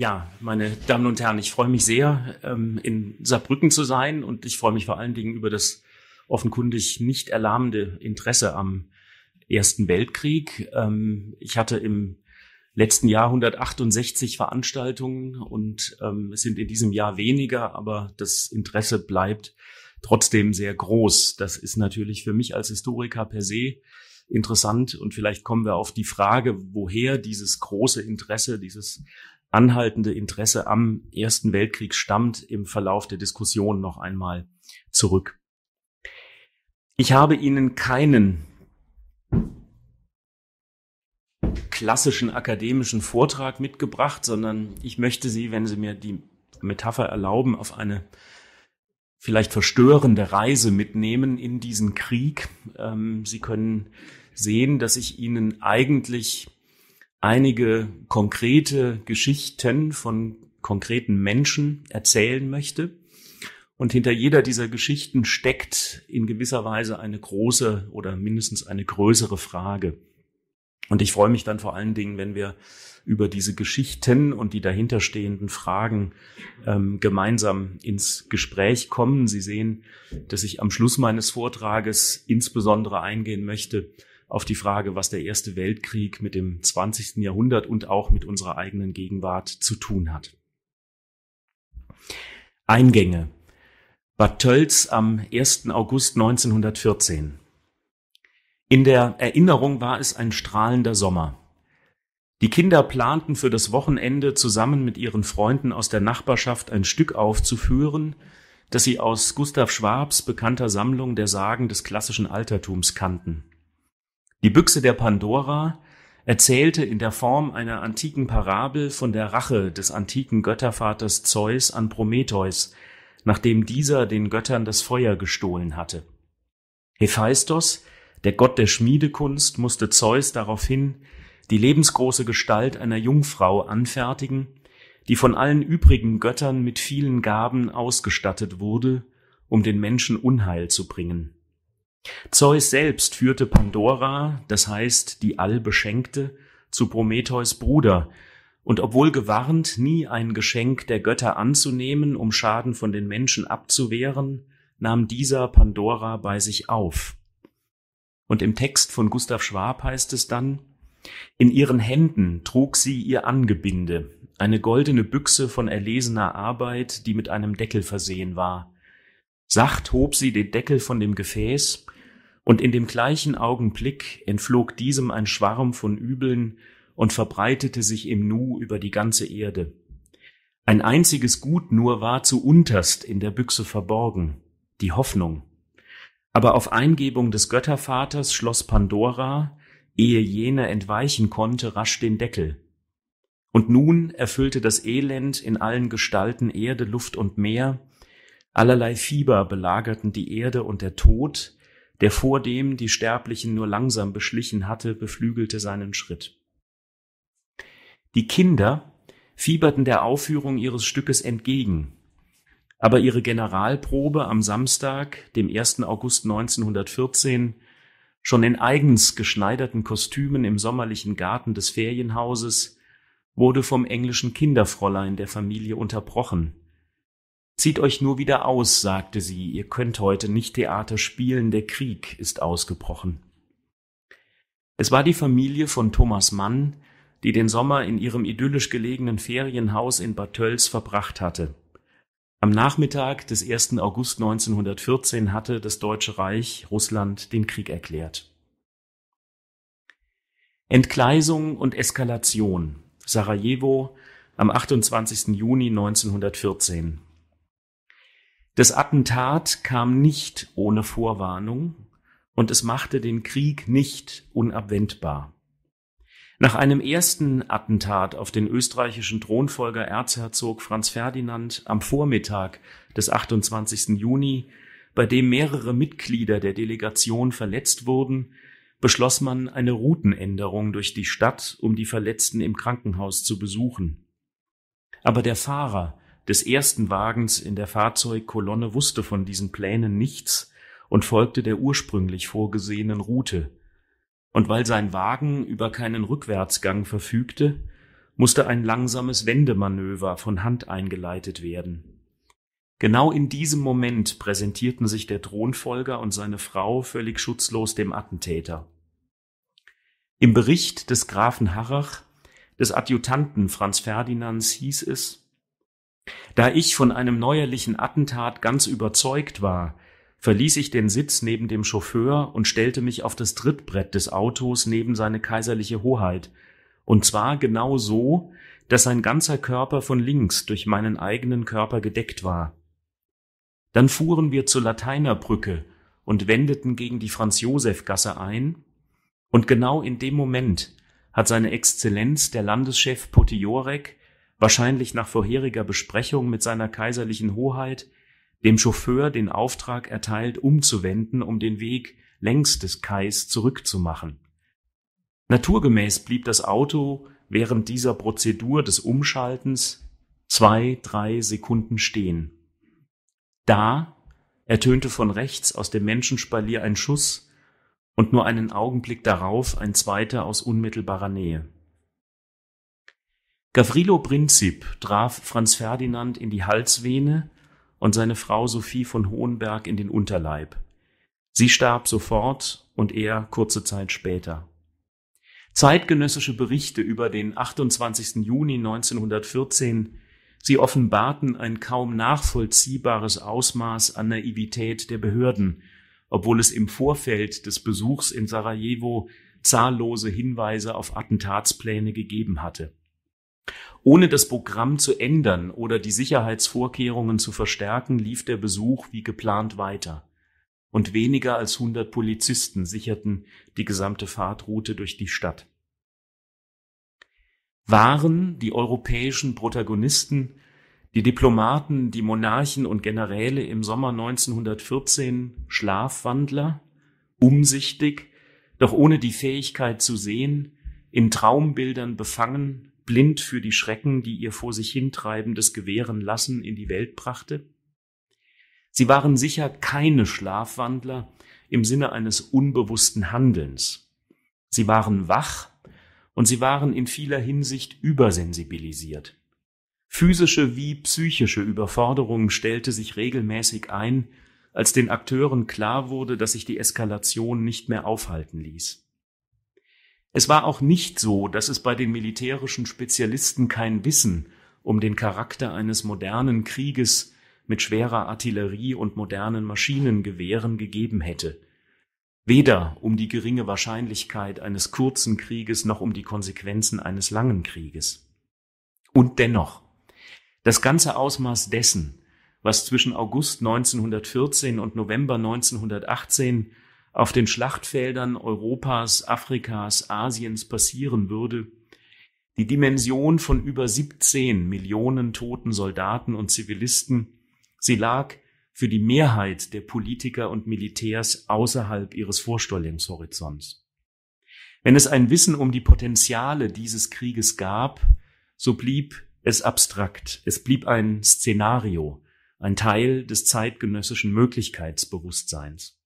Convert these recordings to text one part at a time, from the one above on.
Ja, meine Damen und Herren, ich freue mich sehr, ähm, in Saarbrücken zu sein und ich freue mich vor allen Dingen über das offenkundig nicht erlahmende Interesse am Ersten Weltkrieg. Ähm, ich hatte im letzten Jahr 168 Veranstaltungen und ähm, es sind in diesem Jahr weniger, aber das Interesse bleibt trotzdem sehr groß. Das ist natürlich für mich als Historiker per se interessant und vielleicht kommen wir auf die Frage, woher dieses große Interesse, dieses anhaltende Interesse am Ersten Weltkrieg stammt im Verlauf der Diskussion noch einmal zurück. Ich habe Ihnen keinen klassischen akademischen Vortrag mitgebracht, sondern ich möchte Sie, wenn Sie mir die Metapher erlauben, auf eine vielleicht verstörende Reise mitnehmen in diesen Krieg. Ähm, Sie können sehen, dass ich Ihnen eigentlich einige konkrete Geschichten von konkreten Menschen erzählen möchte. Und hinter jeder dieser Geschichten steckt in gewisser Weise eine große oder mindestens eine größere Frage. Und ich freue mich dann vor allen Dingen, wenn wir über diese Geschichten und die dahinterstehenden Fragen ähm, gemeinsam ins Gespräch kommen. Sie sehen, dass ich am Schluss meines Vortrages insbesondere eingehen möchte auf die Frage, was der Erste Weltkrieg mit dem 20. Jahrhundert und auch mit unserer eigenen Gegenwart zu tun hat. Eingänge. Bad Tölz am 1. August 1914. In der Erinnerung war es ein strahlender Sommer. Die Kinder planten für das Wochenende zusammen mit ihren Freunden aus der Nachbarschaft ein Stück aufzuführen, das sie aus Gustav Schwabs bekannter Sammlung der Sagen des klassischen Altertums kannten. Die Büchse der Pandora erzählte in der Form einer antiken Parabel von der Rache des antiken Göttervaters Zeus an Prometheus, nachdem dieser den Göttern das Feuer gestohlen hatte. Hephaistos, der Gott der Schmiedekunst, musste Zeus daraufhin die lebensgroße Gestalt einer Jungfrau anfertigen, die von allen übrigen Göttern mit vielen Gaben ausgestattet wurde, um den Menschen Unheil zu bringen. Zeus selbst führte Pandora, das heißt die Allbeschenkte, zu Prometheus Bruder, und obwohl gewarnt, nie ein Geschenk der Götter anzunehmen, um Schaden von den Menschen abzuwehren, nahm dieser Pandora bei sich auf. Und im Text von Gustav Schwab heißt es dann, in ihren Händen trug sie ihr Angebinde, eine goldene Büchse von erlesener Arbeit, die mit einem Deckel versehen war, Sacht hob sie den Deckel von dem Gefäß, und in dem gleichen Augenblick entflog diesem ein Schwarm von Übeln und verbreitete sich im Nu über die ganze Erde. Ein einziges Gut nur war zu unterst in der Büchse verborgen, die Hoffnung. Aber auf Eingebung des Göttervaters schloss Pandora, ehe jener entweichen konnte, rasch den Deckel. Und nun erfüllte das Elend in allen Gestalten Erde, Luft und Meer Allerlei Fieber belagerten die Erde und der Tod, der vordem die Sterblichen nur langsam beschlichen hatte, beflügelte seinen Schritt. Die Kinder fieberten der Aufführung ihres Stückes entgegen, aber ihre Generalprobe am Samstag, dem 1. August 1914, schon in eigens geschneiderten Kostümen im sommerlichen Garten des Ferienhauses, wurde vom englischen Kinderfräulein der Familie unterbrochen, Zieht euch nur wieder aus, sagte sie, ihr könnt heute nicht Theater spielen, der Krieg ist ausgebrochen. Es war die Familie von Thomas Mann, die den Sommer in ihrem idyllisch gelegenen Ferienhaus in Bad Tölz verbracht hatte. Am Nachmittag des 1. August 1914 hatte das Deutsche Reich Russland den Krieg erklärt. Entgleisung und Eskalation. Sarajevo am 28. Juni 1914. Das Attentat kam nicht ohne Vorwarnung und es machte den Krieg nicht unabwendbar. Nach einem ersten Attentat auf den österreichischen Thronfolger Erzherzog Franz Ferdinand am Vormittag des 28. Juni, bei dem mehrere Mitglieder der Delegation verletzt wurden, beschloss man eine Routenänderung durch die Stadt, um die Verletzten im Krankenhaus zu besuchen. Aber der Fahrer, des ersten Wagens in der Fahrzeugkolonne wusste von diesen Plänen nichts und folgte der ursprünglich vorgesehenen Route. Und weil sein Wagen über keinen Rückwärtsgang verfügte, musste ein langsames Wendemanöver von Hand eingeleitet werden. Genau in diesem Moment präsentierten sich der Thronfolger und seine Frau völlig schutzlos dem Attentäter. Im Bericht des Grafen Harrach, des Adjutanten Franz Ferdinands, hieß es, da ich von einem neuerlichen Attentat ganz überzeugt war, verließ ich den Sitz neben dem Chauffeur und stellte mich auf das Trittbrett des Autos neben seine kaiserliche Hoheit, und zwar genau so, dass sein ganzer Körper von links durch meinen eigenen Körper gedeckt war. Dann fuhren wir zur Lateinerbrücke und wendeten gegen die Franz-Josef-Gasse ein, und genau in dem Moment hat seine Exzellenz der Landeschef Potiorek wahrscheinlich nach vorheriger Besprechung mit seiner kaiserlichen Hoheit, dem Chauffeur den Auftrag erteilt, umzuwenden, um den Weg längs des Kais zurückzumachen. Naturgemäß blieb das Auto während dieser Prozedur des Umschaltens zwei, drei Sekunden stehen. Da ertönte von rechts aus dem Menschenspalier ein Schuss und nur einen Augenblick darauf ein zweiter aus unmittelbarer Nähe. Gavrilo Prinzip traf Franz Ferdinand in die Halsvene und seine Frau Sophie von Hohenberg in den Unterleib. Sie starb sofort und er kurze Zeit später. Zeitgenössische Berichte über den 28. Juni 1914, sie offenbarten ein kaum nachvollziehbares Ausmaß an Naivität der Behörden, obwohl es im Vorfeld des Besuchs in Sarajevo zahllose Hinweise auf Attentatspläne gegeben hatte. Ohne das Programm zu ändern oder die Sicherheitsvorkehrungen zu verstärken, lief der Besuch wie geplant weiter. Und weniger als hundert Polizisten sicherten die gesamte Fahrtroute durch die Stadt. Waren die europäischen Protagonisten, die Diplomaten, die Monarchen und Generäle im Sommer 1914 Schlafwandler, umsichtig, doch ohne die Fähigkeit zu sehen, in Traumbildern befangen, blind für die Schrecken, die ihr vor sich hintreibendes Gewehren lassen in die Welt brachte? Sie waren sicher keine Schlafwandler im Sinne eines unbewussten Handelns. Sie waren wach und sie waren in vieler Hinsicht übersensibilisiert. Physische wie psychische Überforderung stellte sich regelmäßig ein, als den Akteuren klar wurde, dass sich die Eskalation nicht mehr aufhalten ließ. Es war auch nicht so, dass es bei den militärischen Spezialisten kein Wissen um den Charakter eines modernen Krieges mit schwerer Artillerie und modernen Maschinengewehren gegeben hätte, weder um die geringe Wahrscheinlichkeit eines kurzen Krieges noch um die Konsequenzen eines langen Krieges. Und dennoch, das ganze Ausmaß dessen, was zwischen August 1914 und November 1918 auf den Schlachtfeldern Europas, Afrikas, Asiens passieren würde, die Dimension von über 17 Millionen toten Soldaten und Zivilisten, sie lag für die Mehrheit der Politiker und Militärs außerhalb ihres Vorstellungshorizonts. Wenn es ein Wissen um die Potenziale dieses Krieges gab, so blieb es abstrakt, es blieb ein Szenario, ein Teil des zeitgenössischen Möglichkeitsbewusstseins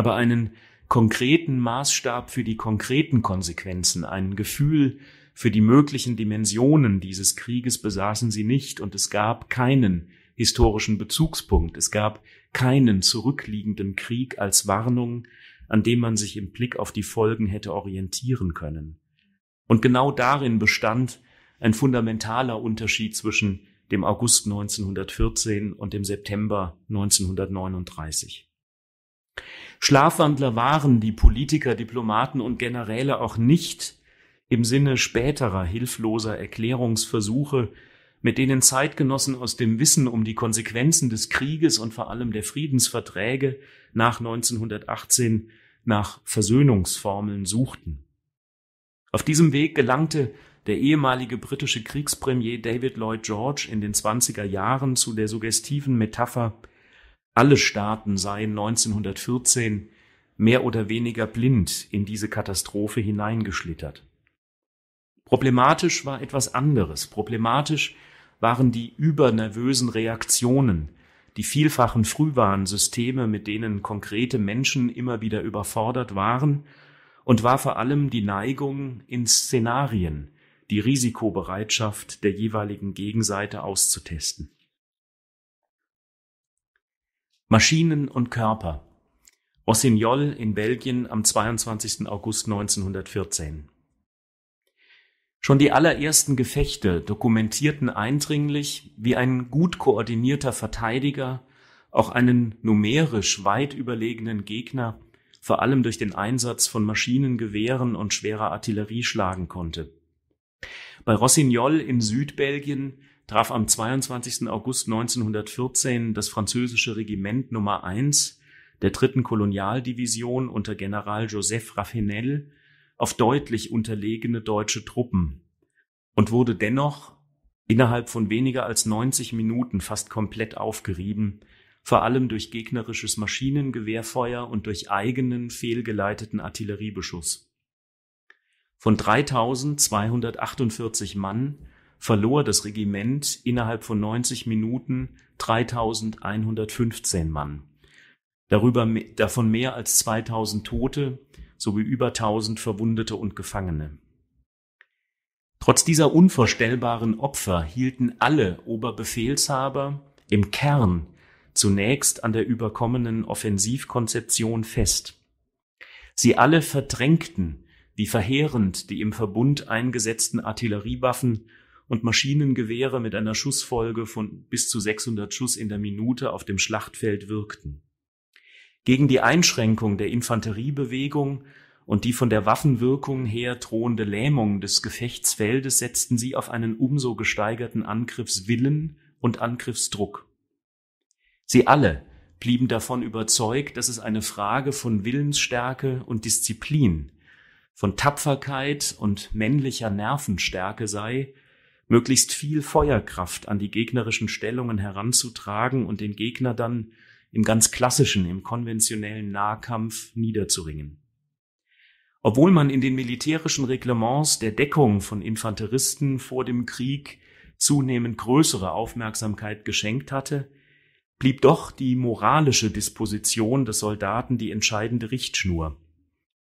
aber einen konkreten Maßstab für die konkreten Konsequenzen, ein Gefühl für die möglichen Dimensionen dieses Krieges besaßen sie nicht und es gab keinen historischen Bezugspunkt, es gab keinen zurückliegenden Krieg als Warnung, an dem man sich im Blick auf die Folgen hätte orientieren können. Und genau darin bestand ein fundamentaler Unterschied zwischen dem August 1914 und dem September 1939. Schlafwandler waren die Politiker, Diplomaten und Generäle auch nicht im Sinne späterer hilfloser Erklärungsversuche, mit denen Zeitgenossen aus dem Wissen um die Konsequenzen des Krieges und vor allem der Friedensverträge nach 1918 nach Versöhnungsformeln suchten. Auf diesem Weg gelangte der ehemalige britische Kriegspremier David Lloyd George in den 20er Jahren zu der suggestiven Metapher alle Staaten seien 1914 mehr oder weniger blind in diese Katastrophe hineingeschlittert. Problematisch war etwas anderes. Problematisch waren die übernervösen Reaktionen, die vielfachen Frühwarnsysteme, mit denen konkrete Menschen immer wieder überfordert waren, und war vor allem die Neigung in Szenarien, die Risikobereitschaft der jeweiligen Gegenseite auszutesten. Maschinen und Körper. Rossignol in Belgien am 22. August 1914. Schon die allerersten Gefechte dokumentierten eindringlich, wie ein gut koordinierter Verteidiger auch einen numerisch weit überlegenen Gegner vor allem durch den Einsatz von Maschinengewehren und schwerer Artillerie schlagen konnte. Bei Rossignol in Südbelgien traf am 22. August 1914 das französische Regiment Nummer 1 der dritten Kolonialdivision unter General Joseph Raffinel auf deutlich unterlegene deutsche Truppen und wurde dennoch innerhalb von weniger als 90 Minuten fast komplett aufgerieben, vor allem durch gegnerisches Maschinengewehrfeuer und durch eigenen fehlgeleiteten Artilleriebeschuss. Von 3248 Mann verlor das Regiment innerhalb von 90 Minuten 3115 Mann. Darüber, davon mehr als 2000 Tote sowie über 1000 Verwundete und Gefangene. Trotz dieser unvorstellbaren Opfer hielten alle Oberbefehlshaber im Kern zunächst an der überkommenen Offensivkonzeption fest. Sie alle verdrängten, wie verheerend die im Verbund eingesetzten Artilleriewaffen und Maschinengewehre mit einer Schussfolge von bis zu 600 Schuss in der Minute auf dem Schlachtfeld wirkten. Gegen die Einschränkung der Infanteriebewegung und die von der Waffenwirkung her drohende Lähmung des Gefechtsfeldes setzten sie auf einen umso gesteigerten Angriffswillen und Angriffsdruck. Sie alle blieben davon überzeugt, dass es eine Frage von Willensstärke und Disziplin, von Tapferkeit und männlicher Nervenstärke sei, möglichst viel Feuerkraft an die gegnerischen Stellungen heranzutragen und den Gegner dann im ganz klassischen, im konventionellen Nahkampf niederzuringen. Obwohl man in den militärischen Reglements der Deckung von Infanteristen vor dem Krieg zunehmend größere Aufmerksamkeit geschenkt hatte, blieb doch die moralische Disposition des Soldaten die entscheidende Richtschnur,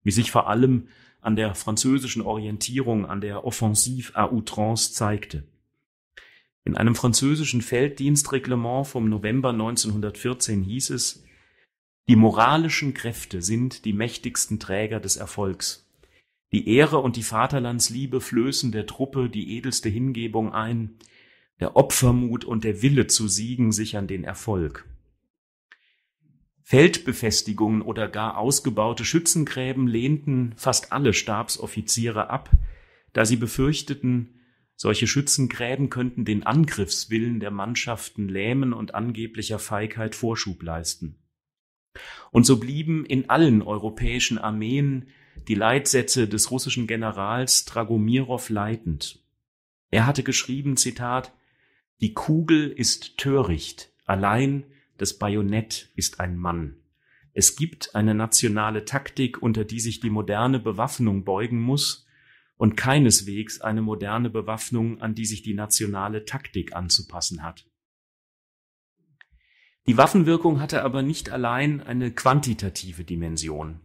wie sich vor allem an der französischen Orientierung, an der Offensive à outrance zeigte. In einem französischen Felddienstreglement vom November 1914 hieß es, die moralischen Kräfte sind die mächtigsten Träger des Erfolgs. Die Ehre und die Vaterlandsliebe flößen der Truppe die edelste Hingebung ein, der Opfermut und der Wille zu siegen sichern den Erfolg. Feldbefestigungen oder gar ausgebaute Schützengräben lehnten fast alle Stabsoffiziere ab, da sie befürchteten, solche Schützengräben könnten den Angriffswillen der Mannschaften lähmen und angeblicher Feigheit Vorschub leisten. Und so blieben in allen europäischen Armeen die Leitsätze des russischen Generals Dragomirov leitend. Er hatte geschrieben, Zitat, die Kugel ist töricht, allein das Bajonett ist ein Mann. Es gibt eine nationale Taktik, unter die sich die moderne Bewaffnung beugen muss und keineswegs eine moderne Bewaffnung, an die sich die nationale Taktik anzupassen hat. Die Waffenwirkung hatte aber nicht allein eine quantitative Dimension.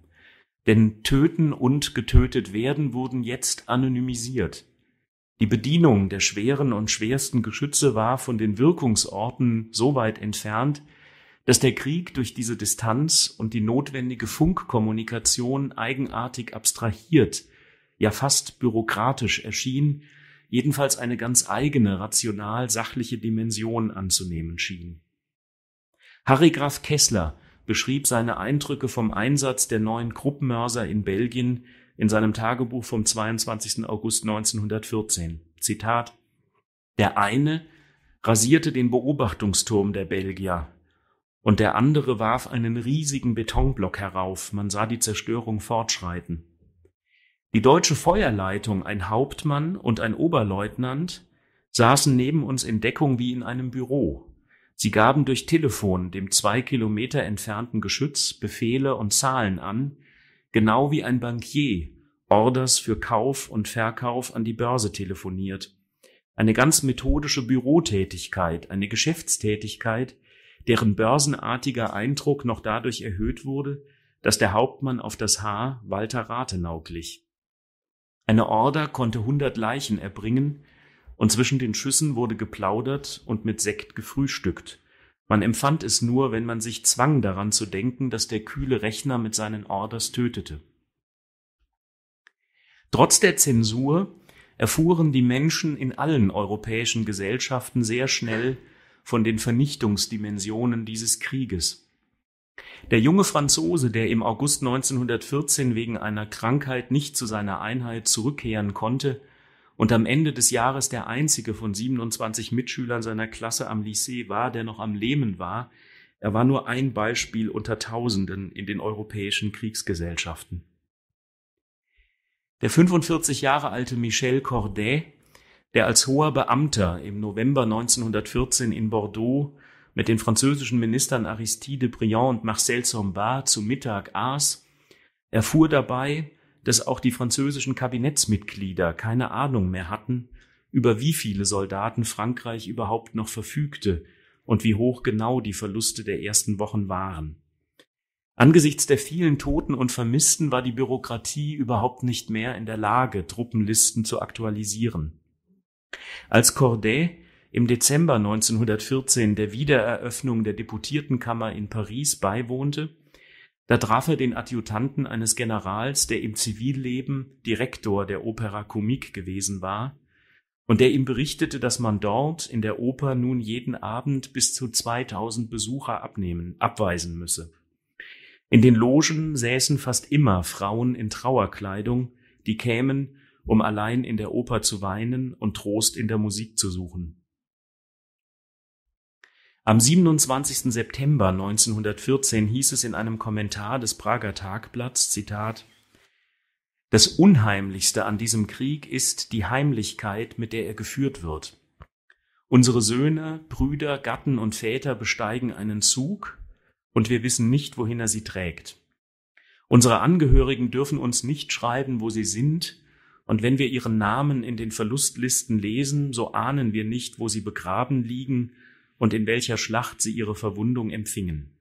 Denn Töten und getötet werden wurden jetzt anonymisiert. Die Bedienung der schweren und schwersten Geschütze war von den Wirkungsorten so weit entfernt, dass der Krieg durch diese Distanz und die notwendige Funkkommunikation eigenartig abstrahiert, ja fast bürokratisch erschien, jedenfalls eine ganz eigene rational sachliche Dimension anzunehmen schien. Harry Graf Kessler beschrieb seine Eindrücke vom Einsatz der neuen Gruppenmörser in Belgien in seinem Tagebuch vom 22. August 1914. Zitat Der eine rasierte den Beobachtungsturm der Belgier, und der andere warf einen riesigen Betonblock herauf, man sah die Zerstörung fortschreiten. Die deutsche Feuerleitung, ein Hauptmann und ein Oberleutnant, saßen neben uns in Deckung wie in einem Büro. Sie gaben durch Telefon dem zwei Kilometer entfernten Geschütz Befehle und Zahlen an, genau wie ein Bankier Orders für Kauf und Verkauf an die Börse telefoniert. Eine ganz methodische Bürotätigkeit, eine Geschäftstätigkeit, deren börsenartiger Eindruck noch dadurch erhöht wurde, dass der Hauptmann auf das Haar Walter Rathenau glich. Eine Order konnte hundert Leichen erbringen, und zwischen den Schüssen wurde geplaudert und mit Sekt gefrühstückt. Man empfand es nur, wenn man sich zwang daran zu denken, dass der kühle Rechner mit seinen Orders tötete. Trotz der Zensur erfuhren die Menschen in allen europäischen Gesellschaften sehr schnell, von den Vernichtungsdimensionen dieses Krieges. Der junge Franzose, der im August 1914 wegen einer Krankheit nicht zu seiner Einheit zurückkehren konnte und am Ende des Jahres der einzige von 27 Mitschülern seiner Klasse am Lycée war, der noch am Leben war, er war nur ein Beispiel unter Tausenden in den europäischen Kriegsgesellschaften. Der 45 Jahre alte Michel Corday der als hoher Beamter im November 1914 in Bordeaux mit den französischen Ministern Aristide Briand und Marcel Sombat zu Mittag aß, erfuhr dabei, dass auch die französischen Kabinettsmitglieder keine Ahnung mehr hatten, über wie viele Soldaten Frankreich überhaupt noch verfügte und wie hoch genau die Verluste der ersten Wochen waren. Angesichts der vielen Toten und Vermissten war die Bürokratie überhaupt nicht mehr in der Lage, Truppenlisten zu aktualisieren. Als Corday im Dezember 1914 der Wiedereröffnung der Deputiertenkammer in Paris beiwohnte, da traf er den Adjutanten eines Generals, der im Zivilleben Direktor der Opera Comique gewesen war und der ihm berichtete, dass man dort in der Oper nun jeden Abend bis zu 2000 Besucher abnehmen, abweisen müsse. In den Logen säßen fast immer Frauen in Trauerkleidung, die kämen, um allein in der Oper zu weinen und Trost in der Musik zu suchen. Am 27. September 1914 hieß es in einem Kommentar des Prager Tagblatts, Zitat, Das Unheimlichste an diesem Krieg ist die Heimlichkeit, mit der er geführt wird. Unsere Söhne, Brüder, Gatten und Väter besteigen einen Zug, und wir wissen nicht, wohin er sie trägt. Unsere Angehörigen dürfen uns nicht schreiben, wo sie sind, und wenn wir ihren Namen in den Verlustlisten lesen, so ahnen wir nicht, wo sie begraben liegen und in welcher Schlacht sie ihre Verwundung empfingen.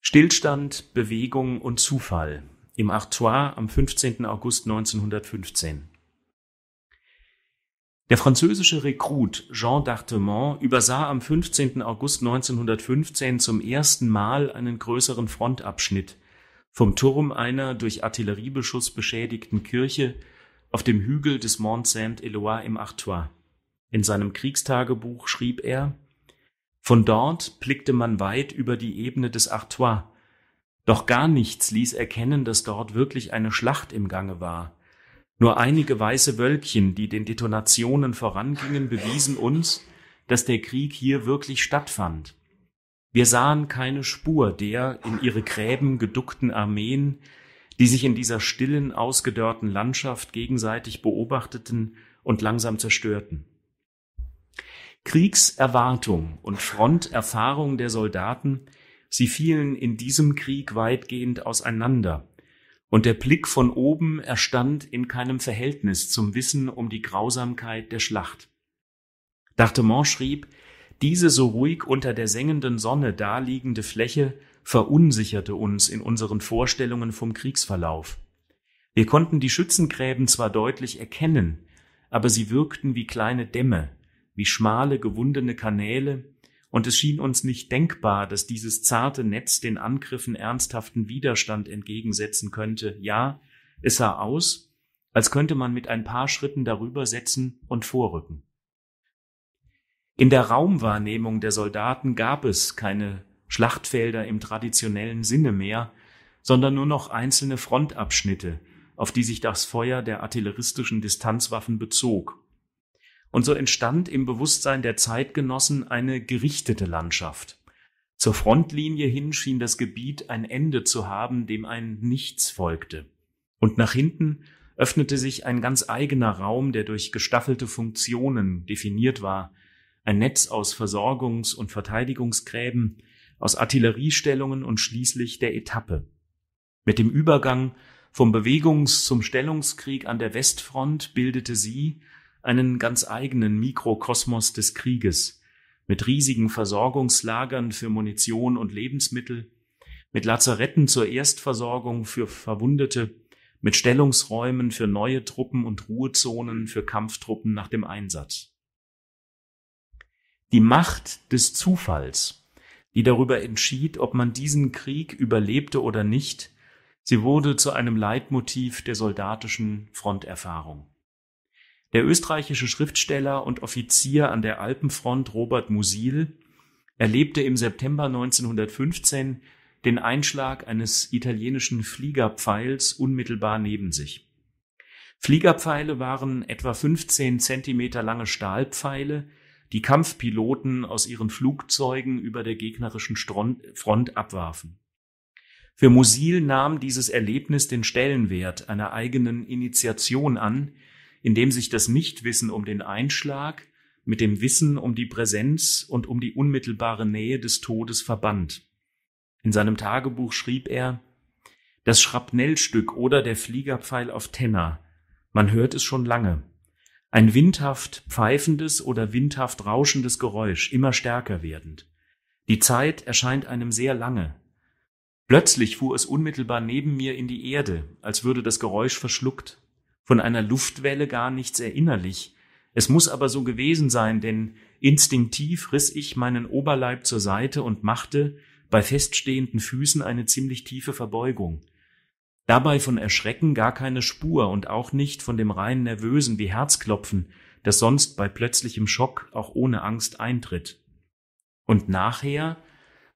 Stillstand, Bewegung und Zufall im Artois am 15. August 1915. Der französische Rekrut Jean d'Artemont übersah am 15. August 1915 zum ersten Mal einen größeren Frontabschnitt, vom Turm einer durch Artilleriebeschuss beschädigten Kirche auf dem Hügel des Mont Saint-Éloi im Artois. In seinem Kriegstagebuch schrieb er, von dort blickte man weit über die Ebene des Artois, doch gar nichts ließ erkennen, dass dort wirklich eine Schlacht im Gange war. Nur einige weiße Wölkchen, die den Detonationen vorangingen, bewiesen uns, dass der Krieg hier wirklich stattfand. Wir sahen keine Spur der in ihre Gräben geduckten Armeen, die sich in dieser stillen, ausgedörrten Landschaft gegenseitig beobachteten und langsam zerstörten. Kriegserwartung und Fronterfahrung der Soldaten, sie fielen in diesem Krieg weitgehend auseinander, und der Blick von oben erstand in keinem Verhältnis zum Wissen um die Grausamkeit der Schlacht. D'Artemont schrieb, diese so ruhig unter der sengenden Sonne daliegende Fläche verunsicherte uns in unseren Vorstellungen vom Kriegsverlauf. Wir konnten die Schützengräben zwar deutlich erkennen, aber sie wirkten wie kleine Dämme, wie schmale, gewundene Kanäle, und es schien uns nicht denkbar, dass dieses zarte Netz den Angriffen ernsthaften Widerstand entgegensetzen könnte. Ja, es sah aus, als könnte man mit ein paar Schritten darüber setzen und vorrücken. In der Raumwahrnehmung der Soldaten gab es keine Schlachtfelder im traditionellen Sinne mehr, sondern nur noch einzelne Frontabschnitte, auf die sich das Feuer der artilleristischen Distanzwaffen bezog. Und so entstand im Bewusstsein der Zeitgenossen eine gerichtete Landschaft. Zur Frontlinie hin schien das Gebiet ein Ende zu haben, dem ein Nichts folgte. Und nach hinten öffnete sich ein ganz eigener Raum, der durch gestaffelte Funktionen definiert war, ein Netz aus Versorgungs- und Verteidigungsgräben, aus Artilleriestellungen und schließlich der Etappe. Mit dem Übergang vom Bewegungs- zum Stellungskrieg an der Westfront bildete sie einen ganz eigenen Mikrokosmos des Krieges, mit riesigen Versorgungslagern für Munition und Lebensmittel, mit Lazaretten zur Erstversorgung für Verwundete, mit Stellungsräumen für neue Truppen und Ruhezonen für Kampftruppen nach dem Einsatz die Macht des Zufalls, die darüber entschied, ob man diesen Krieg überlebte oder nicht, sie wurde zu einem Leitmotiv der soldatischen Fronterfahrung. Der österreichische Schriftsteller und Offizier an der Alpenfront Robert Musil erlebte im September 1915 den Einschlag eines italienischen Fliegerpfeils unmittelbar neben sich. Fliegerpfeile waren etwa 15 Zentimeter lange Stahlpfeile, die Kampfpiloten aus ihren Flugzeugen über der gegnerischen Front abwarfen. Für Musil nahm dieses Erlebnis den Stellenwert einer eigenen Initiation an, indem sich das Nichtwissen um den Einschlag mit dem Wissen um die Präsenz und um die unmittelbare Nähe des Todes verband. In seinem Tagebuch schrieb er Das Schrapnellstück oder der Fliegerpfeil auf Tenner. Man hört es schon lange. Ein windhaft pfeifendes oder windhaft rauschendes Geräusch, immer stärker werdend. Die Zeit erscheint einem sehr lange. Plötzlich fuhr es unmittelbar neben mir in die Erde, als würde das Geräusch verschluckt. Von einer Luftwelle gar nichts erinnerlich. Es muss aber so gewesen sein, denn instinktiv riss ich meinen Oberleib zur Seite und machte bei feststehenden Füßen eine ziemlich tiefe Verbeugung. Dabei von Erschrecken gar keine Spur und auch nicht von dem reinen nervösen wie Herzklopfen, das sonst bei plötzlichem Schock auch ohne Angst eintritt. Und nachher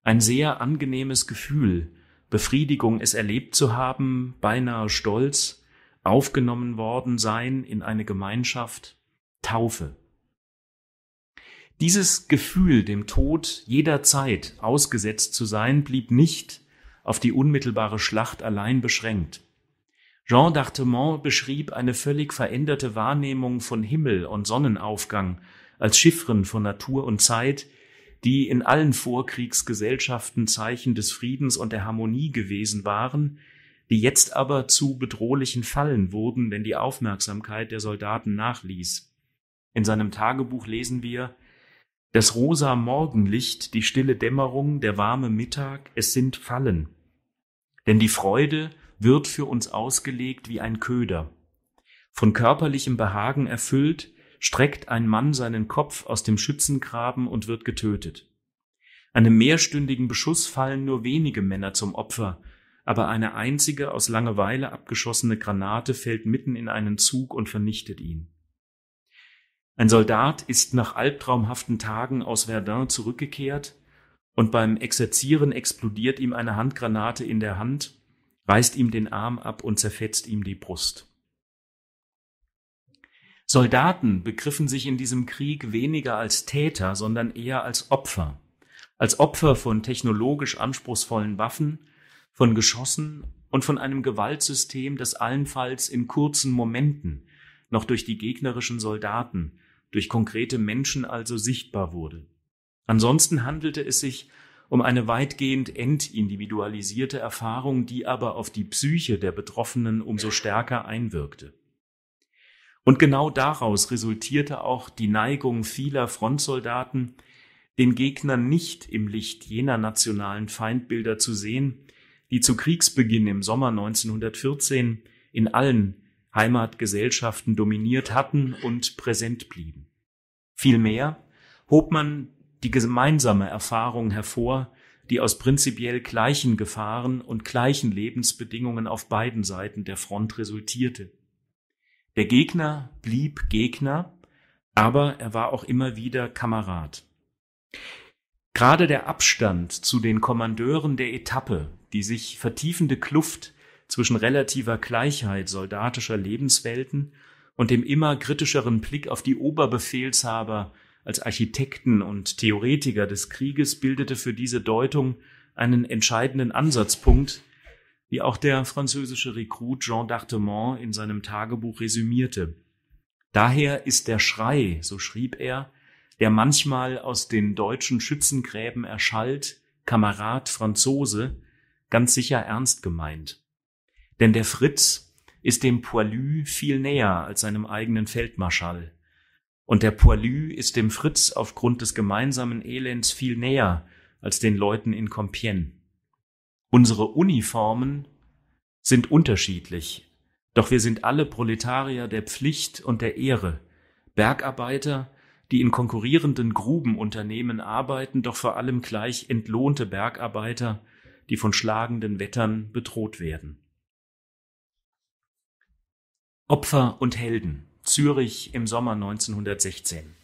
ein sehr angenehmes Gefühl, Befriedigung, es erlebt zu haben, beinahe Stolz, aufgenommen worden sein in eine Gemeinschaft, Taufe. Dieses Gefühl, dem Tod jederzeit ausgesetzt zu sein, blieb nicht auf die unmittelbare Schlacht allein beschränkt. Jean d'Artemont beschrieb eine völlig veränderte Wahrnehmung von Himmel und Sonnenaufgang als Chiffren von Natur und Zeit, die in allen Vorkriegsgesellschaften Zeichen des Friedens und der Harmonie gewesen waren, die jetzt aber zu bedrohlichen Fallen wurden, wenn die Aufmerksamkeit der Soldaten nachließ. In seinem Tagebuch lesen wir, das rosa Morgenlicht, die stille Dämmerung, der warme Mittag, es sind Fallen. Denn die Freude wird für uns ausgelegt wie ein Köder. Von körperlichem Behagen erfüllt, streckt ein Mann seinen Kopf aus dem Schützengraben und wird getötet. Einem mehrstündigen Beschuss fallen nur wenige Männer zum Opfer, aber eine einzige aus Langeweile abgeschossene Granate fällt mitten in einen Zug und vernichtet ihn. Ein Soldat ist nach albtraumhaften Tagen aus Verdun zurückgekehrt und beim Exerzieren explodiert ihm eine Handgranate in der Hand, reißt ihm den Arm ab und zerfetzt ihm die Brust. Soldaten begriffen sich in diesem Krieg weniger als Täter, sondern eher als Opfer, als Opfer von technologisch anspruchsvollen Waffen, von Geschossen und von einem Gewaltsystem, das allenfalls in kurzen Momenten noch durch die gegnerischen Soldaten, durch konkrete Menschen also sichtbar wurde. Ansonsten handelte es sich um eine weitgehend entindividualisierte Erfahrung, die aber auf die Psyche der Betroffenen umso stärker einwirkte. Und genau daraus resultierte auch die Neigung vieler Frontsoldaten, den Gegner nicht im Licht jener nationalen Feindbilder zu sehen, die zu Kriegsbeginn im Sommer 1914 in allen Heimatgesellschaften dominiert hatten und präsent blieben. Vielmehr hob man die gemeinsame Erfahrung hervor, die aus prinzipiell gleichen Gefahren und gleichen Lebensbedingungen auf beiden Seiten der Front resultierte. Der Gegner blieb Gegner, aber er war auch immer wieder Kamerad. Gerade der Abstand zu den Kommandeuren der Etappe, die sich vertiefende Kluft zwischen relativer Gleichheit soldatischer Lebenswelten und dem immer kritischeren Blick auf die Oberbefehlshaber als Architekten und Theoretiker des Krieges bildete für diese Deutung einen entscheidenden Ansatzpunkt, wie auch der französische Rekrut Jean d'Artemont in seinem Tagebuch resümierte. Daher ist der Schrei, so schrieb er, der manchmal aus den deutschen Schützengräben erschallt, Kamerad Franzose, ganz sicher ernst gemeint. Denn der Fritz ist dem Poilu viel näher als seinem eigenen Feldmarschall. Und der Poilu ist dem Fritz aufgrund des gemeinsamen Elends viel näher als den Leuten in Compiègne. Unsere Uniformen sind unterschiedlich, doch wir sind alle Proletarier der Pflicht und der Ehre, Bergarbeiter, die in konkurrierenden Grubenunternehmen arbeiten, doch vor allem gleich entlohnte Bergarbeiter, die von schlagenden Wettern bedroht werden. Opfer und Helden, Zürich im Sommer 1916.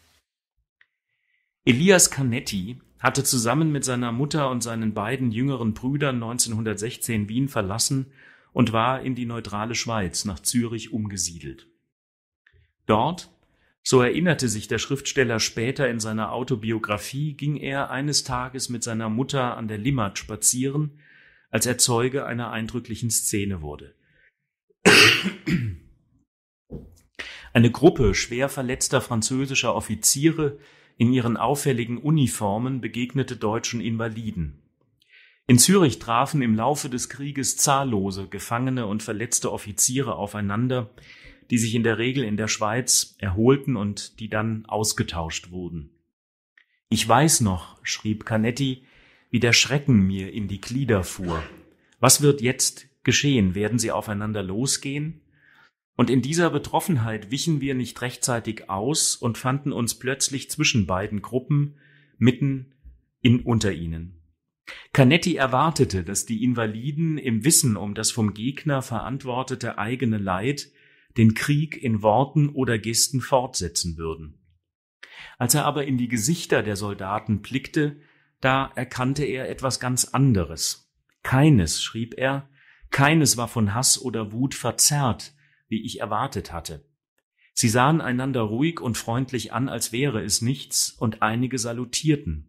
Elias Canetti hatte zusammen mit seiner Mutter und seinen beiden jüngeren Brüdern 1916 Wien verlassen und war in die neutrale Schweiz nach Zürich umgesiedelt. Dort, so erinnerte sich der Schriftsteller später in seiner Autobiografie, ging er eines Tages mit seiner Mutter an der Limmat spazieren, als er Zeuge einer eindrücklichen Szene wurde. Eine Gruppe schwer verletzter französischer Offiziere in ihren auffälligen Uniformen begegnete deutschen Invaliden. In Zürich trafen im Laufe des Krieges zahllose gefangene und verletzte Offiziere aufeinander, die sich in der Regel in der Schweiz erholten und die dann ausgetauscht wurden. Ich weiß noch, schrieb Canetti, wie der Schrecken mir in die Glieder fuhr. Was wird jetzt geschehen? Werden sie aufeinander losgehen? Und in dieser Betroffenheit wichen wir nicht rechtzeitig aus und fanden uns plötzlich zwischen beiden Gruppen mitten in unter ihnen. Canetti erwartete, dass die Invaliden im Wissen um das vom Gegner verantwortete eigene Leid den Krieg in Worten oder Gesten fortsetzen würden. Als er aber in die Gesichter der Soldaten blickte, da erkannte er etwas ganz anderes. Keines, schrieb er, keines war von Hass oder Wut verzerrt, wie ich erwartet hatte. Sie sahen einander ruhig und freundlich an, als wäre es nichts, und einige salutierten.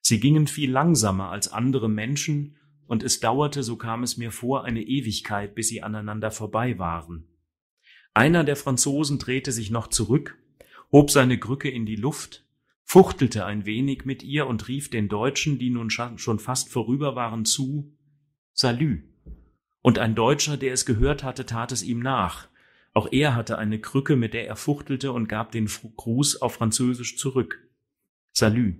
Sie gingen viel langsamer als andere Menschen, und es dauerte, so kam es mir vor, eine Ewigkeit, bis sie aneinander vorbei waren. Einer der Franzosen drehte sich noch zurück, hob seine Krücke in die Luft, fuchtelte ein wenig mit ihr und rief den Deutschen, die nun schon fast vorüber waren, zu Salü. Und ein Deutscher, der es gehört hatte, tat es ihm nach. Auch er hatte eine Krücke, mit der er fuchtelte und gab den Gruß auf Französisch zurück. Salut.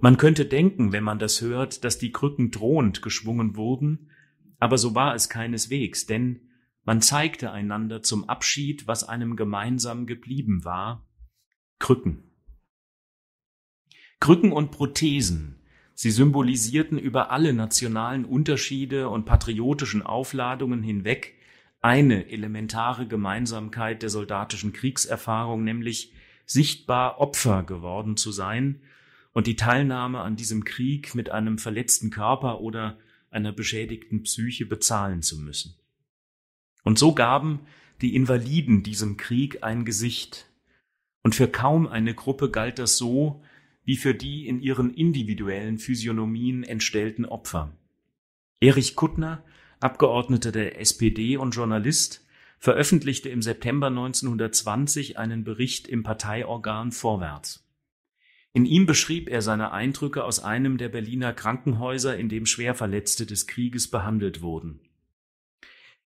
Man könnte denken, wenn man das hört, dass die Krücken drohend geschwungen wurden, aber so war es keineswegs, denn man zeigte einander zum Abschied, was einem gemeinsam geblieben war, Krücken. Krücken und Prothesen, sie symbolisierten über alle nationalen Unterschiede und patriotischen Aufladungen hinweg eine elementare Gemeinsamkeit der soldatischen Kriegserfahrung, nämlich sichtbar Opfer geworden zu sein und die Teilnahme an diesem Krieg mit einem verletzten Körper oder einer beschädigten Psyche bezahlen zu müssen. Und so gaben die Invaliden diesem Krieg ein Gesicht. Und für kaum eine Gruppe galt das so wie für die in ihren individuellen Physiognomien entstellten Opfer. Erich Kuttner Abgeordneter der SPD und Journalist, veröffentlichte im September 1920 einen Bericht im Parteiorgan Vorwärts. In ihm beschrieb er seine Eindrücke aus einem der Berliner Krankenhäuser, in dem Schwerverletzte des Krieges behandelt wurden.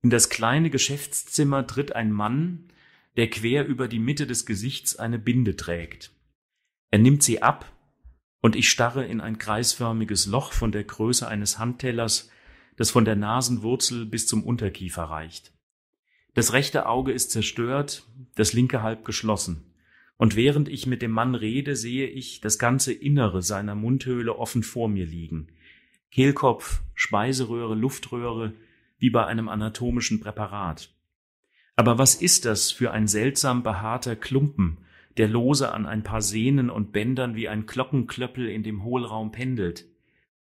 In das kleine Geschäftszimmer tritt ein Mann, der quer über die Mitte des Gesichts eine Binde trägt. Er nimmt sie ab, und ich starre in ein kreisförmiges Loch von der Größe eines Handtellers, das von der Nasenwurzel bis zum Unterkiefer reicht. Das rechte Auge ist zerstört, das linke halb geschlossen. Und während ich mit dem Mann rede, sehe ich das ganze Innere seiner Mundhöhle offen vor mir liegen. Kehlkopf, Speiseröhre, Luftröhre, wie bei einem anatomischen Präparat. Aber was ist das für ein seltsam behaarter Klumpen, der lose an ein paar Sehnen und Bändern wie ein Glockenklöppel in dem Hohlraum pendelt?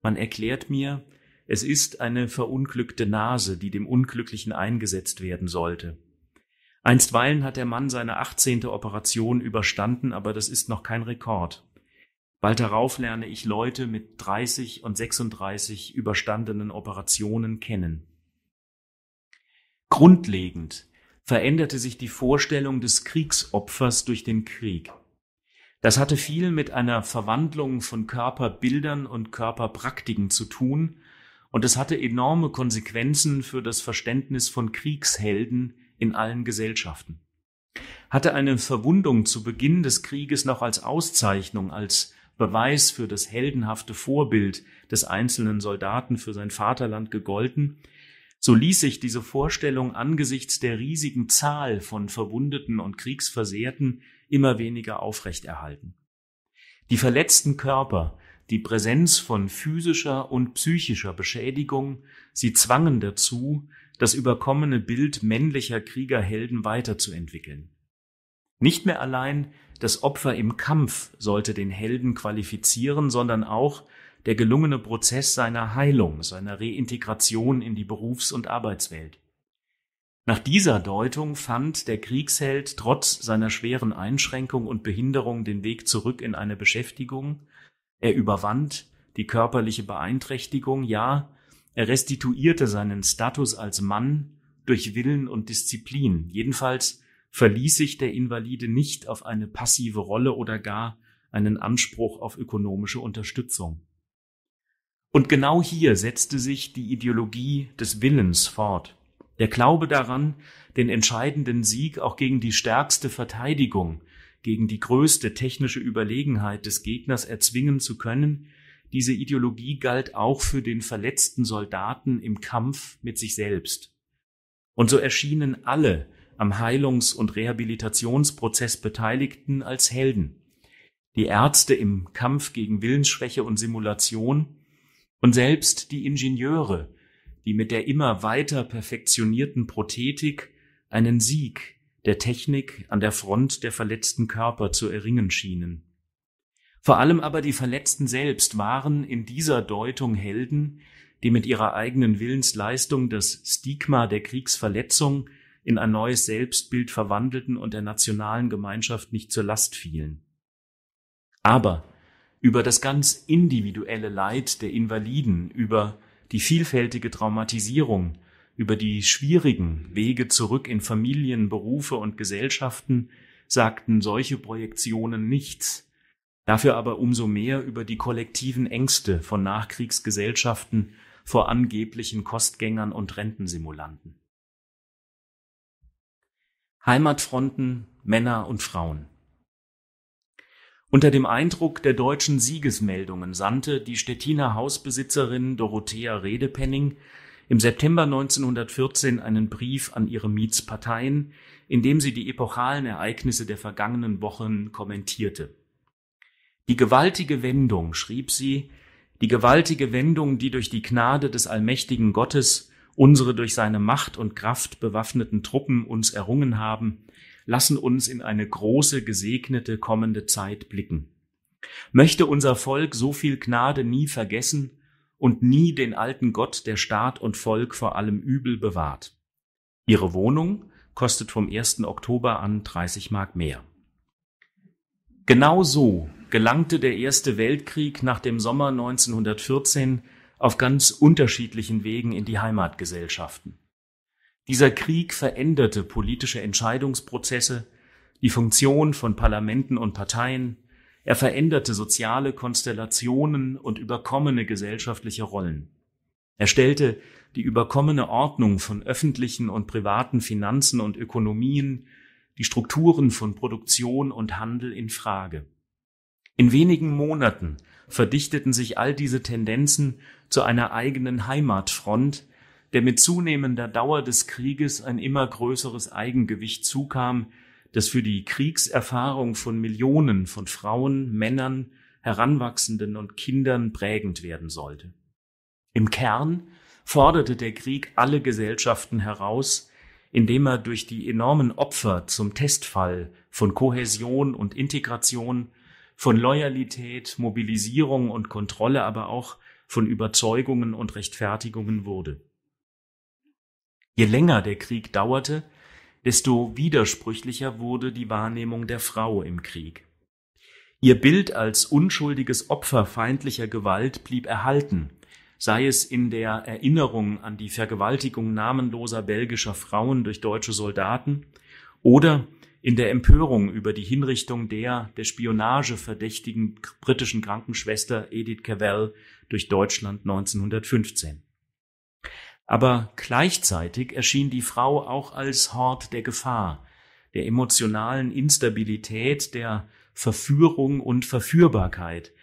Man erklärt mir, es ist eine verunglückte Nase, die dem Unglücklichen eingesetzt werden sollte. Einstweilen hat der Mann seine 18. Operation überstanden, aber das ist noch kein Rekord. Bald darauf lerne ich Leute mit 30 und 36 überstandenen Operationen kennen. Grundlegend veränderte sich die Vorstellung des Kriegsopfers durch den Krieg. Das hatte viel mit einer Verwandlung von Körperbildern und Körperpraktiken zu tun, und es hatte enorme Konsequenzen für das Verständnis von Kriegshelden in allen Gesellschaften. Hatte eine Verwundung zu Beginn des Krieges noch als Auszeichnung, als Beweis für das heldenhafte Vorbild des einzelnen Soldaten für sein Vaterland gegolten, so ließ sich diese Vorstellung angesichts der riesigen Zahl von Verwundeten und Kriegsversehrten immer weniger aufrechterhalten. Die verletzten Körper, die Präsenz von physischer und psychischer Beschädigung, sie zwangen dazu, das überkommene Bild männlicher Kriegerhelden weiterzuentwickeln. Nicht mehr allein das Opfer im Kampf sollte den Helden qualifizieren, sondern auch der gelungene Prozess seiner Heilung, seiner Reintegration in die Berufs- und Arbeitswelt. Nach dieser Deutung fand der Kriegsheld trotz seiner schweren Einschränkung und Behinderung den Weg zurück in eine Beschäftigung, er überwand die körperliche Beeinträchtigung, ja, er restituierte seinen Status als Mann durch Willen und Disziplin. Jedenfalls verließ sich der Invalide nicht auf eine passive Rolle oder gar einen Anspruch auf ökonomische Unterstützung. Und genau hier setzte sich die Ideologie des Willens fort. Der Glaube daran, den entscheidenden Sieg auch gegen die stärkste Verteidigung, gegen die größte technische Überlegenheit des Gegners erzwingen zu können, diese Ideologie galt auch für den verletzten Soldaten im Kampf mit sich selbst. Und so erschienen alle am Heilungs- und Rehabilitationsprozess Beteiligten als Helden. Die Ärzte im Kampf gegen Willensschwäche und Simulation und selbst die Ingenieure, die mit der immer weiter perfektionierten Prothetik einen Sieg der Technik an der Front der verletzten Körper zu erringen schienen. Vor allem aber die Verletzten selbst waren in dieser Deutung Helden, die mit ihrer eigenen Willensleistung das Stigma der Kriegsverletzung in ein neues Selbstbild verwandelten und der nationalen Gemeinschaft nicht zur Last fielen. Aber über das ganz individuelle Leid der Invaliden, über die vielfältige Traumatisierung, über die schwierigen Wege zurück in Familien, Berufe und Gesellschaften sagten solche Projektionen nichts, dafür aber umso mehr über die kollektiven Ängste von Nachkriegsgesellschaften vor angeblichen Kostgängern und Rentensimulanten. Heimatfronten, Männer und Frauen. Unter dem Eindruck der deutschen Siegesmeldungen sandte die Stettiner Hausbesitzerin Dorothea Redepenning im September 1914 einen Brief an ihre Mietsparteien, in dem sie die epochalen Ereignisse der vergangenen Wochen kommentierte. Die gewaltige Wendung, schrieb sie, die gewaltige Wendung, die durch die Gnade des allmächtigen Gottes unsere durch seine Macht und Kraft bewaffneten Truppen uns errungen haben, lassen uns in eine große, gesegnete kommende Zeit blicken. Möchte unser Volk so viel Gnade nie vergessen und nie den alten Gott, der Staat und Volk vor allem Übel bewahrt. Ihre Wohnung kostet vom 1. Oktober an 30 Mark mehr. Genau so gelangte der Erste Weltkrieg nach dem Sommer 1914 auf ganz unterschiedlichen Wegen in die Heimatgesellschaften. Dieser Krieg veränderte politische Entscheidungsprozesse, die Funktion von Parlamenten und Parteien, er veränderte soziale Konstellationen und überkommene gesellschaftliche Rollen. Er stellte die überkommene Ordnung von öffentlichen und privaten Finanzen und Ökonomien, die Strukturen von Produktion und Handel in Frage. In wenigen Monaten verdichteten sich all diese Tendenzen zu einer eigenen Heimatfront, der mit zunehmender Dauer des Krieges ein immer größeres Eigengewicht zukam, das für die Kriegserfahrung von Millionen von Frauen, Männern, Heranwachsenden und Kindern prägend werden sollte. Im Kern forderte der Krieg alle Gesellschaften heraus, indem er durch die enormen Opfer zum Testfall von Kohäsion und Integration, von Loyalität, Mobilisierung und Kontrolle, aber auch von Überzeugungen und Rechtfertigungen wurde. Je länger der Krieg dauerte, desto widersprüchlicher wurde die Wahrnehmung der Frau im Krieg. Ihr Bild als unschuldiges Opfer feindlicher Gewalt blieb erhalten, sei es in der Erinnerung an die Vergewaltigung namenloser belgischer Frauen durch deutsche Soldaten oder in der Empörung über die Hinrichtung der der Spionage verdächtigen britischen Krankenschwester Edith Cavell durch Deutschland 1915. Aber gleichzeitig erschien die Frau auch als Hort der Gefahr, der emotionalen Instabilität, der Verführung und Verführbarkeit.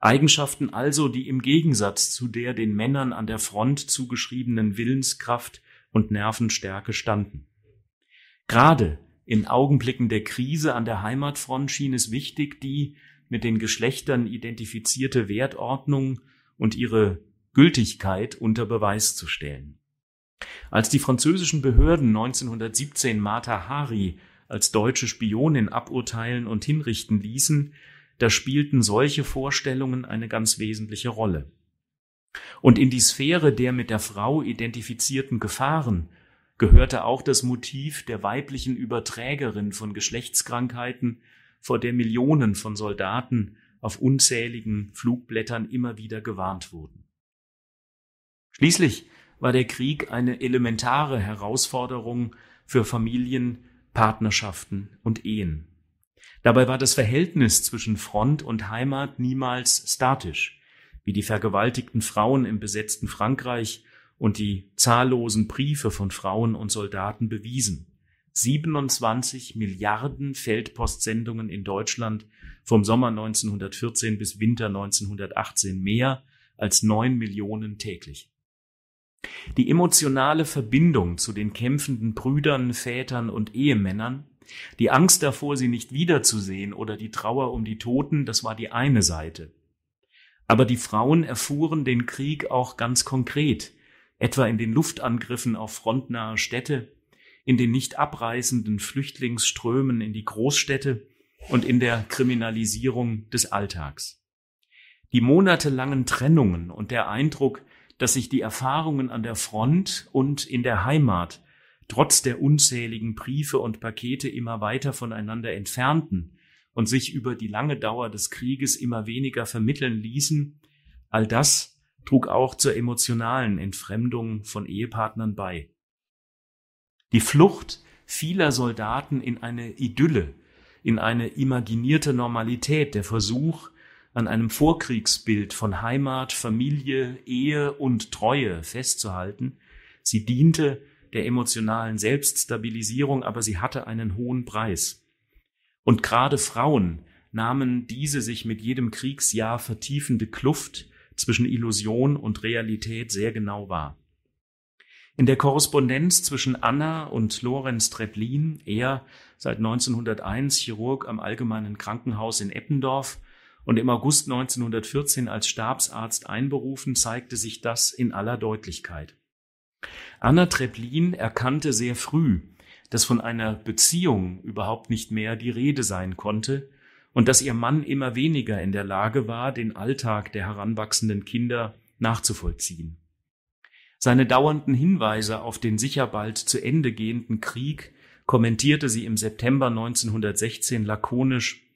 Eigenschaften also, die im Gegensatz zu der den Männern an der Front zugeschriebenen Willenskraft und Nervenstärke standen. Gerade in Augenblicken der Krise an der Heimatfront schien es wichtig, die mit den Geschlechtern identifizierte Wertordnung und ihre Gültigkeit unter Beweis zu stellen. Als die französischen Behörden 1917 Martha Hari als deutsche Spionin aburteilen und hinrichten ließen, da spielten solche Vorstellungen eine ganz wesentliche Rolle. Und in die Sphäre der mit der Frau identifizierten Gefahren gehörte auch das Motiv der weiblichen Überträgerin von Geschlechtskrankheiten, vor der Millionen von Soldaten auf unzähligen Flugblättern immer wieder gewarnt wurden. Schließlich war der Krieg eine elementare Herausforderung für Familien, Partnerschaften und Ehen. Dabei war das Verhältnis zwischen Front und Heimat niemals statisch, wie die vergewaltigten Frauen im besetzten Frankreich und die zahllosen Briefe von Frauen und Soldaten bewiesen. 27 Milliarden Feldpostsendungen in Deutschland vom Sommer 1914 bis Winter 1918 mehr als 9 Millionen täglich. Die emotionale Verbindung zu den kämpfenden Brüdern, Vätern und Ehemännern, die Angst davor, sie nicht wiederzusehen oder die Trauer um die Toten, das war die eine Seite. Aber die Frauen erfuhren den Krieg auch ganz konkret, etwa in den Luftangriffen auf frontnahe Städte, in den nicht abreißenden Flüchtlingsströmen in die Großstädte und in der Kriminalisierung des Alltags. Die monatelangen Trennungen und der Eindruck, dass sich die Erfahrungen an der Front und in der Heimat trotz der unzähligen Briefe und Pakete immer weiter voneinander entfernten und sich über die lange Dauer des Krieges immer weniger vermitteln ließen, all das trug auch zur emotionalen Entfremdung von Ehepartnern bei. Die Flucht vieler Soldaten in eine Idylle, in eine imaginierte Normalität, der Versuch, an einem Vorkriegsbild von Heimat, Familie, Ehe und Treue festzuhalten. Sie diente der emotionalen Selbststabilisierung, aber sie hatte einen hohen Preis. Und gerade Frauen nahmen diese sich mit jedem Kriegsjahr vertiefende Kluft zwischen Illusion und Realität sehr genau wahr. In der Korrespondenz zwischen Anna und Lorenz Treblin, er seit 1901 Chirurg am Allgemeinen Krankenhaus in Eppendorf, und im August 1914 als Stabsarzt einberufen, zeigte sich das in aller Deutlichkeit. Anna Treplin erkannte sehr früh, dass von einer Beziehung überhaupt nicht mehr die Rede sein konnte und dass ihr Mann immer weniger in der Lage war, den Alltag der heranwachsenden Kinder nachzuvollziehen. Seine dauernden Hinweise auf den sicher bald zu Ende gehenden Krieg kommentierte sie im September 1916 lakonisch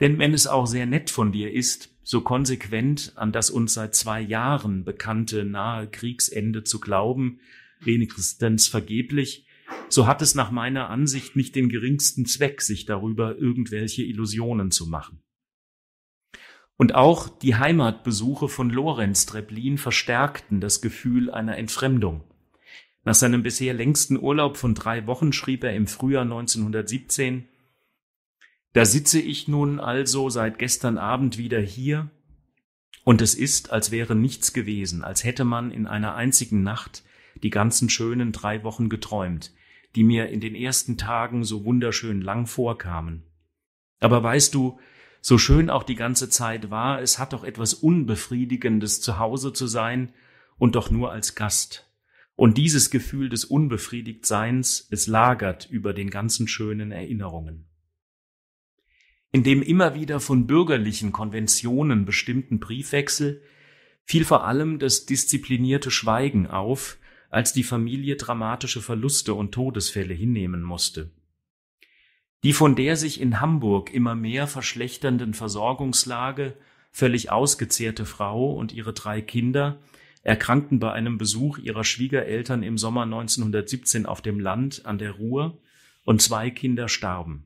denn wenn es auch sehr nett von dir ist, so konsequent an das uns seit zwei Jahren bekannte nahe Kriegsende zu glauben, wenigstens vergeblich, so hat es nach meiner Ansicht nicht den geringsten Zweck, sich darüber irgendwelche Illusionen zu machen. Und auch die Heimatbesuche von Lorenz Treblin verstärkten das Gefühl einer Entfremdung. Nach seinem bisher längsten Urlaub von drei Wochen schrieb er im Frühjahr 1917 da sitze ich nun also seit gestern Abend wieder hier, und es ist, als wäre nichts gewesen, als hätte man in einer einzigen Nacht die ganzen schönen drei Wochen geträumt, die mir in den ersten Tagen so wunderschön lang vorkamen. Aber weißt du, so schön auch die ganze Zeit war, es hat doch etwas Unbefriedigendes zu Hause zu sein und doch nur als Gast. Und dieses Gefühl des Unbefriedigtseins, es lagert über den ganzen schönen Erinnerungen in dem immer wieder von bürgerlichen Konventionen bestimmten Briefwechsel fiel vor allem das disziplinierte Schweigen auf, als die Familie dramatische Verluste und Todesfälle hinnehmen musste. Die von der sich in Hamburg immer mehr verschlechternden Versorgungslage völlig ausgezehrte Frau und ihre drei Kinder erkrankten bei einem Besuch ihrer Schwiegereltern im Sommer 1917 auf dem Land an der Ruhr und zwei Kinder starben.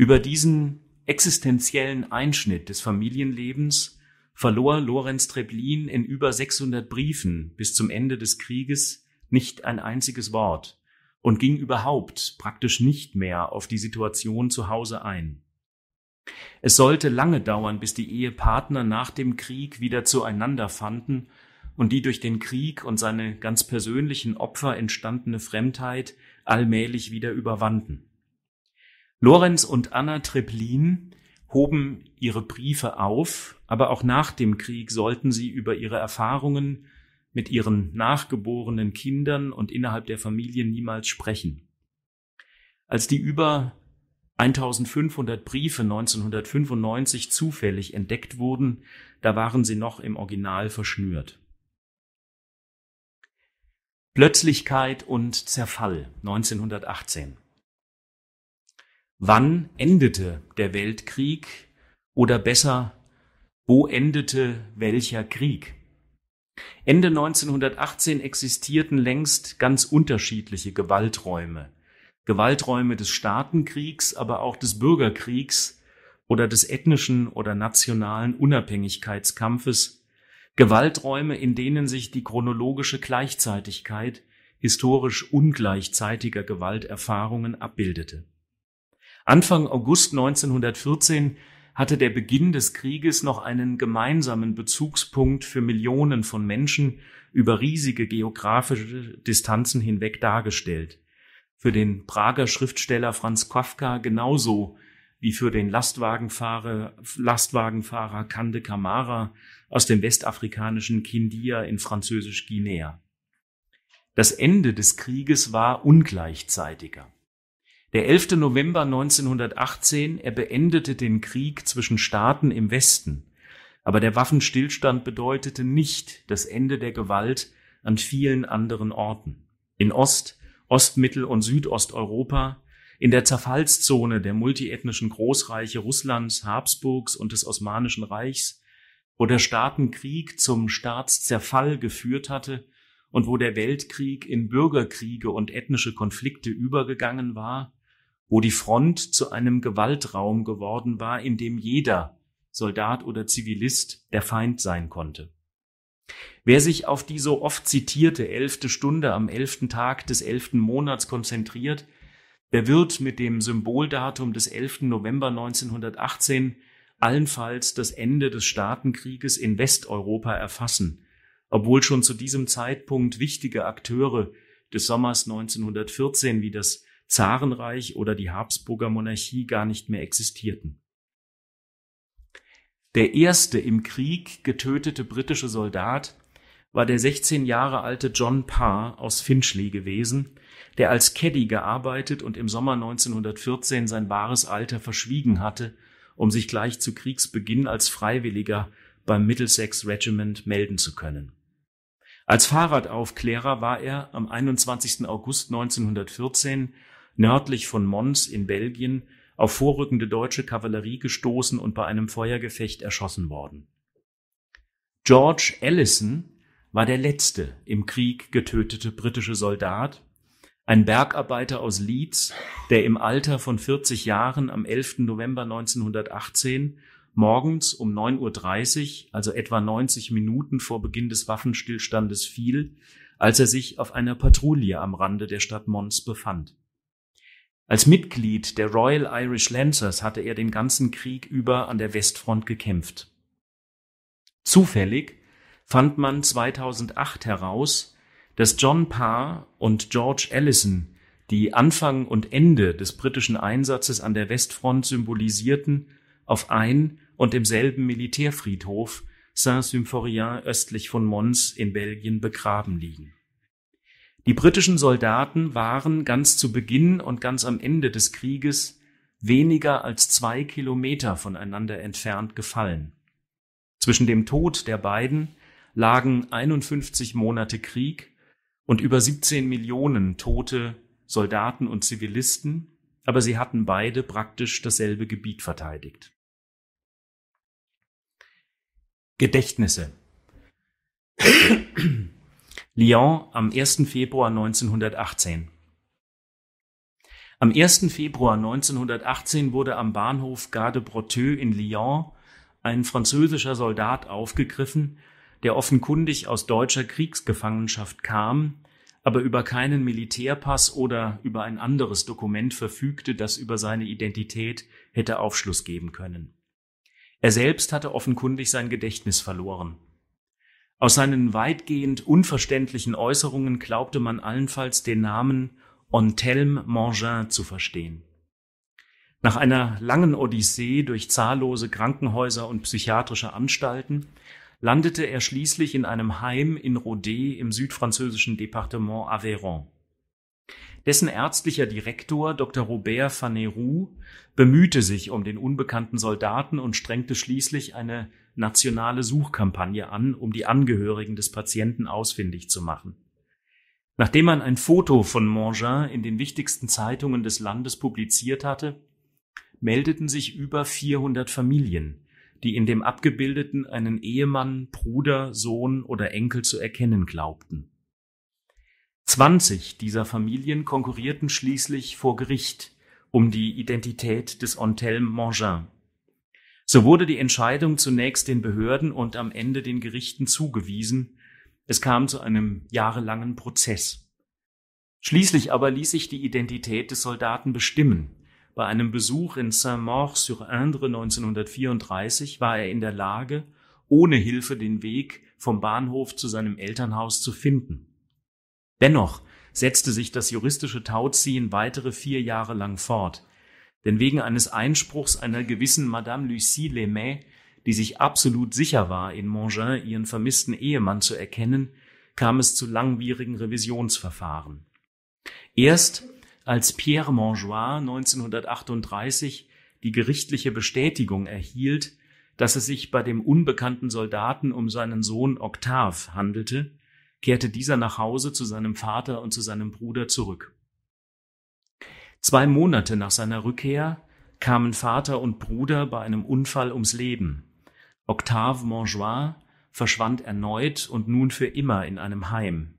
Über diesen existenziellen Einschnitt des Familienlebens verlor Lorenz Treblin in über 600 Briefen bis zum Ende des Krieges nicht ein einziges Wort und ging überhaupt praktisch nicht mehr auf die Situation zu Hause ein. Es sollte lange dauern, bis die Ehepartner nach dem Krieg wieder zueinander fanden und die durch den Krieg und seine ganz persönlichen Opfer entstandene Fremdheit allmählich wieder überwanden. Lorenz und Anna Treblin hoben ihre Briefe auf, aber auch nach dem Krieg sollten sie über ihre Erfahrungen mit ihren nachgeborenen Kindern und innerhalb der Familie niemals sprechen. Als die über 1500 Briefe 1995 zufällig entdeckt wurden, da waren sie noch im Original verschnürt. Plötzlichkeit und Zerfall 1918. Wann endete der Weltkrieg oder besser, wo endete welcher Krieg? Ende 1918 existierten längst ganz unterschiedliche Gewalträume. Gewalträume des Staatenkriegs, aber auch des Bürgerkriegs oder des ethnischen oder nationalen Unabhängigkeitskampfes. Gewalträume, in denen sich die chronologische Gleichzeitigkeit historisch ungleichzeitiger Gewalterfahrungen abbildete. Anfang August 1914 hatte der Beginn des Krieges noch einen gemeinsamen Bezugspunkt für Millionen von Menschen über riesige geografische Distanzen hinweg dargestellt. Für den Prager Schriftsteller Franz Kafka genauso wie für den Lastwagenfahrer, Lastwagenfahrer Kande Kamara aus dem westafrikanischen Kindia in französisch Guinea. Das Ende des Krieges war ungleichzeitiger. Der 11. November 1918, er beendete den Krieg zwischen Staaten im Westen. Aber der Waffenstillstand bedeutete nicht das Ende der Gewalt an vielen anderen Orten. In Ost, Ostmittel- und Südosteuropa, in der Zerfallszone der multiethnischen Großreiche Russlands, Habsburgs und des Osmanischen Reichs, wo der Staatenkrieg zum Staatszerfall geführt hatte und wo der Weltkrieg in Bürgerkriege und ethnische Konflikte übergegangen war, wo die Front zu einem Gewaltraum geworden war, in dem jeder, Soldat oder Zivilist, der Feind sein konnte. Wer sich auf die so oft zitierte elfte Stunde am elften Tag des elften Monats konzentriert, der wird mit dem Symboldatum des 11. November 1918 allenfalls das Ende des Staatenkrieges in Westeuropa erfassen, obwohl schon zu diesem Zeitpunkt wichtige Akteure des Sommers 1914 wie das Zarenreich oder die Habsburger Monarchie gar nicht mehr existierten. Der erste im Krieg getötete britische Soldat war der 16 Jahre alte John Parr aus Finchley gewesen, der als Caddy gearbeitet und im Sommer 1914 sein wahres Alter verschwiegen hatte, um sich gleich zu Kriegsbeginn als Freiwilliger beim Middlesex Regiment melden zu können. Als Fahrradaufklärer war er am 21. August 1914 nördlich von Mons in Belgien auf vorrückende deutsche Kavallerie gestoßen und bei einem Feuergefecht erschossen worden. George Ellison war der letzte im Krieg getötete britische Soldat, ein Bergarbeiter aus Leeds, der im Alter von 40 Jahren am 11. November 1918 morgens um 9.30 Uhr, also etwa 90 Minuten vor Beginn des Waffenstillstandes fiel, als er sich auf einer Patrouille am Rande der Stadt Mons befand. Als Mitglied der Royal Irish Lancers hatte er den ganzen Krieg über an der Westfront gekämpft. Zufällig fand man 2008 heraus, dass John Parr und George Allison, die Anfang und Ende des britischen Einsatzes an der Westfront symbolisierten, auf ein und demselben Militärfriedhof Saint-Symphorien östlich von Mons in Belgien begraben liegen die britischen Soldaten waren ganz zu Beginn und ganz am Ende des Krieges weniger als zwei Kilometer voneinander entfernt gefallen. Zwischen dem Tod der beiden lagen 51 Monate Krieg und über 17 Millionen tote Soldaten und Zivilisten, aber sie hatten beide praktisch dasselbe Gebiet verteidigt. Gedächtnisse. Lyon am 1. Februar 1918. Am 1. Februar 1918 wurde am Bahnhof Gare de Breteux in Lyon ein französischer Soldat aufgegriffen, der offenkundig aus deutscher Kriegsgefangenschaft kam, aber über keinen Militärpass oder über ein anderes Dokument verfügte, das über seine Identität hätte Aufschluss geben können. Er selbst hatte offenkundig sein Gedächtnis verloren. Aus seinen weitgehend unverständlichen Äußerungen glaubte man allenfalls den Namen Antelme Mangin zu verstehen. Nach einer langen Odyssee durch zahllose Krankenhäuser und psychiatrische Anstalten landete er schließlich in einem Heim in Rodez im südfranzösischen Departement Aveyron. Dessen ärztlicher Direktor Dr. Robert Faneroux bemühte sich um den unbekannten Soldaten und strengte schließlich eine nationale Suchkampagne an, um die Angehörigen des Patienten ausfindig zu machen. Nachdem man ein Foto von Mangin in den wichtigsten Zeitungen des Landes publiziert hatte, meldeten sich über 400 Familien, die in dem Abgebildeten einen Ehemann, Bruder, Sohn oder Enkel zu erkennen glaubten. 20 dieser Familien konkurrierten schließlich vor Gericht um die Identität des Antelme Mangin. So wurde die Entscheidung zunächst den Behörden und am Ende den Gerichten zugewiesen. Es kam zu einem jahrelangen Prozess. Schließlich aber ließ sich die Identität des Soldaten bestimmen. Bei einem Besuch in Saint-Maur-sur-Indre 1934 war er in der Lage, ohne Hilfe den Weg vom Bahnhof zu seinem Elternhaus zu finden. Dennoch setzte sich das juristische Tauziehen weitere vier Jahre lang fort. Denn wegen eines Einspruchs einer gewissen Madame Lucie Lemay, die sich absolut sicher war, in Mongin ihren vermissten Ehemann zu erkennen, kam es zu langwierigen Revisionsverfahren. Erst als Pierre Montjoie 1938 die gerichtliche Bestätigung erhielt, dass es sich bei dem unbekannten Soldaten um seinen Sohn Octave handelte, kehrte dieser nach Hause zu seinem Vater und zu seinem Bruder zurück. Zwei Monate nach seiner Rückkehr kamen Vater und Bruder bei einem Unfall ums Leben. Octave Montjoie verschwand erneut und nun für immer in einem Heim.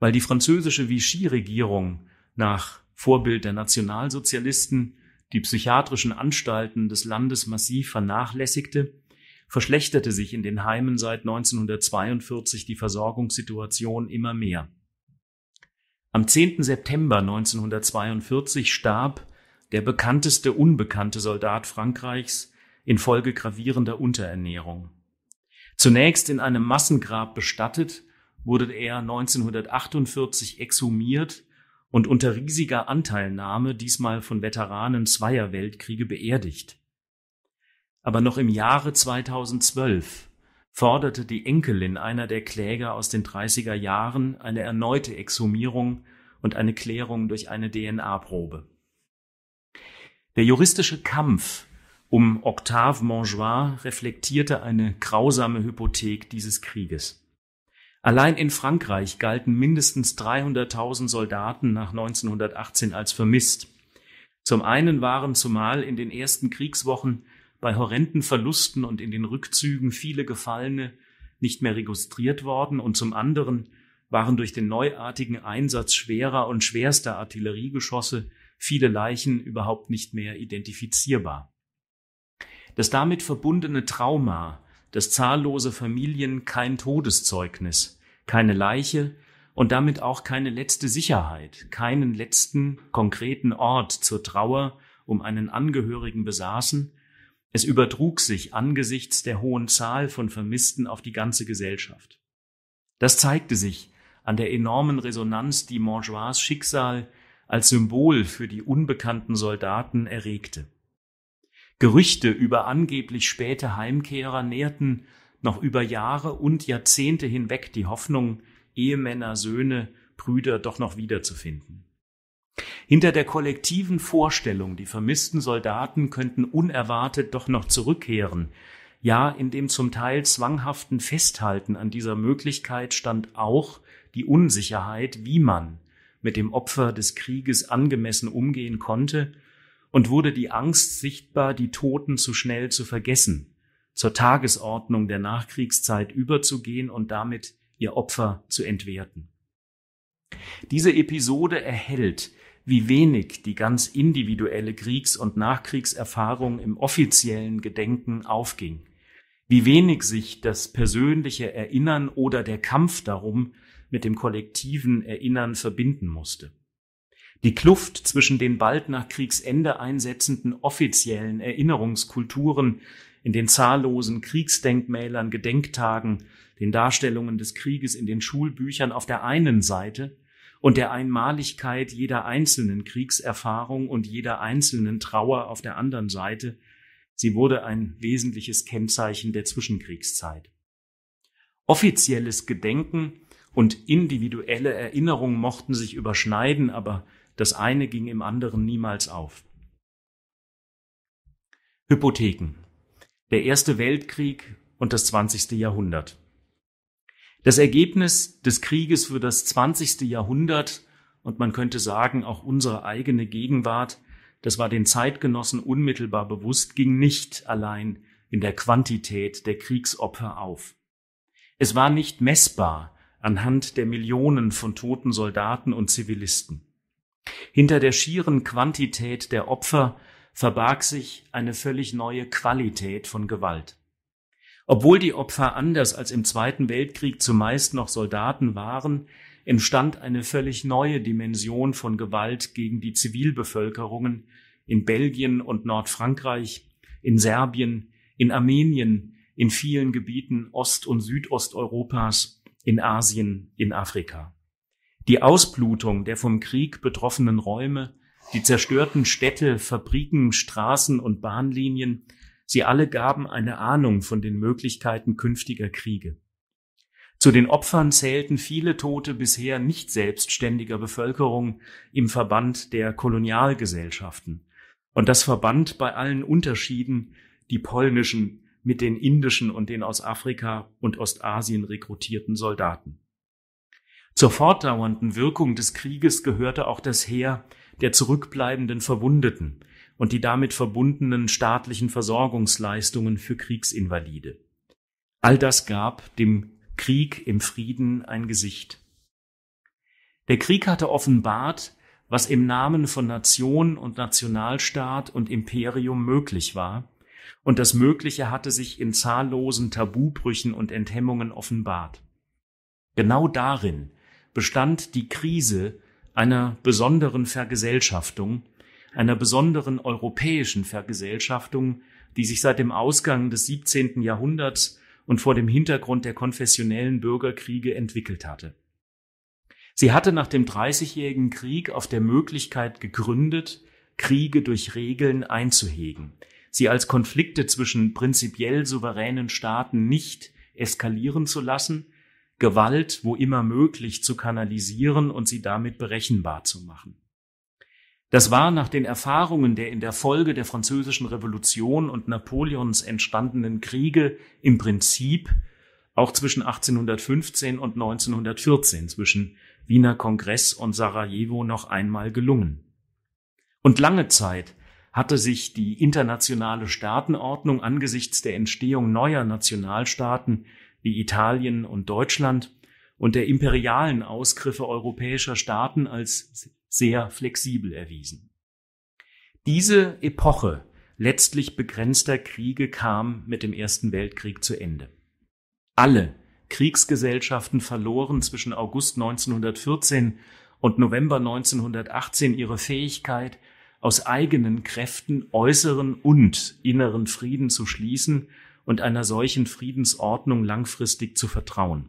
Weil die französische Vichy-Regierung nach Vorbild der Nationalsozialisten die psychiatrischen Anstalten des Landes massiv vernachlässigte, verschlechterte sich in den Heimen seit 1942 die Versorgungssituation immer mehr. Am 10. September 1942 starb der bekannteste unbekannte Soldat Frankreichs infolge gravierender Unterernährung. Zunächst in einem Massengrab bestattet, wurde er 1948 exhumiert und unter riesiger Anteilnahme diesmal von Veteranen zweier Weltkriege beerdigt. Aber noch im Jahre 2012 forderte die Enkelin einer der Kläger aus den 30er Jahren eine erneute Exhumierung und eine Klärung durch eine DNA-Probe. Der juristische Kampf um Octave Montjoie reflektierte eine grausame Hypothek dieses Krieges. Allein in Frankreich galten mindestens 300.000 Soldaten nach 1918 als vermisst. Zum einen waren zumal in den ersten Kriegswochen bei horrenden Verlusten und in den Rückzügen viele Gefallene nicht mehr registriert worden und zum anderen waren durch den neuartigen Einsatz schwerer und schwerster Artilleriegeschosse viele Leichen überhaupt nicht mehr identifizierbar. Das damit verbundene Trauma, dass zahllose Familien kein Todeszeugnis, keine Leiche und damit auch keine letzte Sicherheit, keinen letzten konkreten Ort zur Trauer um einen Angehörigen besaßen, es übertrug sich angesichts der hohen Zahl von Vermissten auf die ganze Gesellschaft. Das zeigte sich an der enormen Resonanz, die Montjois Schicksal als Symbol für die unbekannten Soldaten erregte. Gerüchte über angeblich späte Heimkehrer nährten noch über Jahre und Jahrzehnte hinweg die Hoffnung, Ehemänner, Söhne, Brüder doch noch wiederzufinden. Hinter der kollektiven Vorstellung, die vermissten Soldaten könnten unerwartet doch noch zurückkehren, ja, in dem zum Teil zwanghaften Festhalten an dieser Möglichkeit stand auch die Unsicherheit, wie man mit dem Opfer des Krieges angemessen umgehen konnte, und wurde die Angst sichtbar, die Toten zu schnell zu vergessen, zur Tagesordnung der Nachkriegszeit überzugehen und damit ihr Opfer zu entwerten. Diese Episode erhält wie wenig die ganz individuelle Kriegs- und Nachkriegserfahrung im offiziellen Gedenken aufging, wie wenig sich das persönliche Erinnern oder der Kampf darum mit dem kollektiven Erinnern verbinden musste. Die Kluft zwischen den bald nach Kriegsende einsetzenden offiziellen Erinnerungskulturen in den zahllosen Kriegsdenkmälern, Gedenktagen, den Darstellungen des Krieges in den Schulbüchern auf der einen Seite und der Einmaligkeit jeder einzelnen Kriegserfahrung und jeder einzelnen Trauer auf der anderen Seite. Sie wurde ein wesentliches Kennzeichen der Zwischenkriegszeit. Offizielles Gedenken und individuelle Erinnerungen mochten sich überschneiden, aber das eine ging im anderen niemals auf. Hypotheken. Der Erste Weltkrieg und das 20. Jahrhundert. Das Ergebnis des Krieges für das 20. Jahrhundert und man könnte sagen auch unsere eigene Gegenwart, das war den Zeitgenossen unmittelbar bewusst, ging nicht allein in der Quantität der Kriegsopfer auf. Es war nicht messbar anhand der Millionen von toten Soldaten und Zivilisten. Hinter der schieren Quantität der Opfer verbarg sich eine völlig neue Qualität von Gewalt. Obwohl die Opfer anders als im Zweiten Weltkrieg zumeist noch Soldaten waren, entstand eine völlig neue Dimension von Gewalt gegen die Zivilbevölkerungen in Belgien und Nordfrankreich, in Serbien, in Armenien, in vielen Gebieten Ost- und Südosteuropas, in Asien, in Afrika. Die Ausblutung der vom Krieg betroffenen Räume, die zerstörten Städte, Fabriken, Straßen und Bahnlinien, Sie alle gaben eine Ahnung von den Möglichkeiten künftiger Kriege. Zu den Opfern zählten viele Tote bisher nicht selbstständiger Bevölkerung im Verband der Kolonialgesellschaften. Und das verband bei allen Unterschieden die polnischen mit den indischen und den aus Afrika und Ostasien rekrutierten Soldaten. Zur fortdauernden Wirkung des Krieges gehörte auch das Heer der zurückbleibenden Verwundeten, und die damit verbundenen staatlichen Versorgungsleistungen für Kriegsinvalide. All das gab dem Krieg im Frieden ein Gesicht. Der Krieg hatte offenbart, was im Namen von Nation und Nationalstaat und Imperium möglich war, und das Mögliche hatte sich in zahllosen Tabubrüchen und Enthemmungen offenbart. Genau darin bestand die Krise einer besonderen Vergesellschaftung, einer besonderen europäischen Vergesellschaftung, die sich seit dem Ausgang des 17. Jahrhunderts und vor dem Hintergrund der konfessionellen Bürgerkriege entwickelt hatte. Sie hatte nach dem Dreißigjährigen Krieg auf der Möglichkeit gegründet, Kriege durch Regeln einzuhegen, sie als Konflikte zwischen prinzipiell souveränen Staaten nicht eskalieren zu lassen, Gewalt wo immer möglich zu kanalisieren und sie damit berechenbar zu machen. Das war nach den Erfahrungen der in der Folge der Französischen Revolution und Napoleons entstandenen Kriege im Prinzip auch zwischen 1815 und 1914 zwischen Wiener Kongress und Sarajevo noch einmal gelungen. Und lange Zeit hatte sich die internationale Staatenordnung angesichts der Entstehung neuer Nationalstaaten wie Italien und Deutschland und der imperialen Ausgriffe europäischer Staaten als sehr flexibel erwiesen. Diese Epoche letztlich begrenzter Kriege kam mit dem Ersten Weltkrieg zu Ende. Alle Kriegsgesellschaften verloren zwischen August 1914 und November 1918 ihre Fähigkeit, aus eigenen Kräften äußeren und inneren Frieden zu schließen und einer solchen Friedensordnung langfristig zu vertrauen.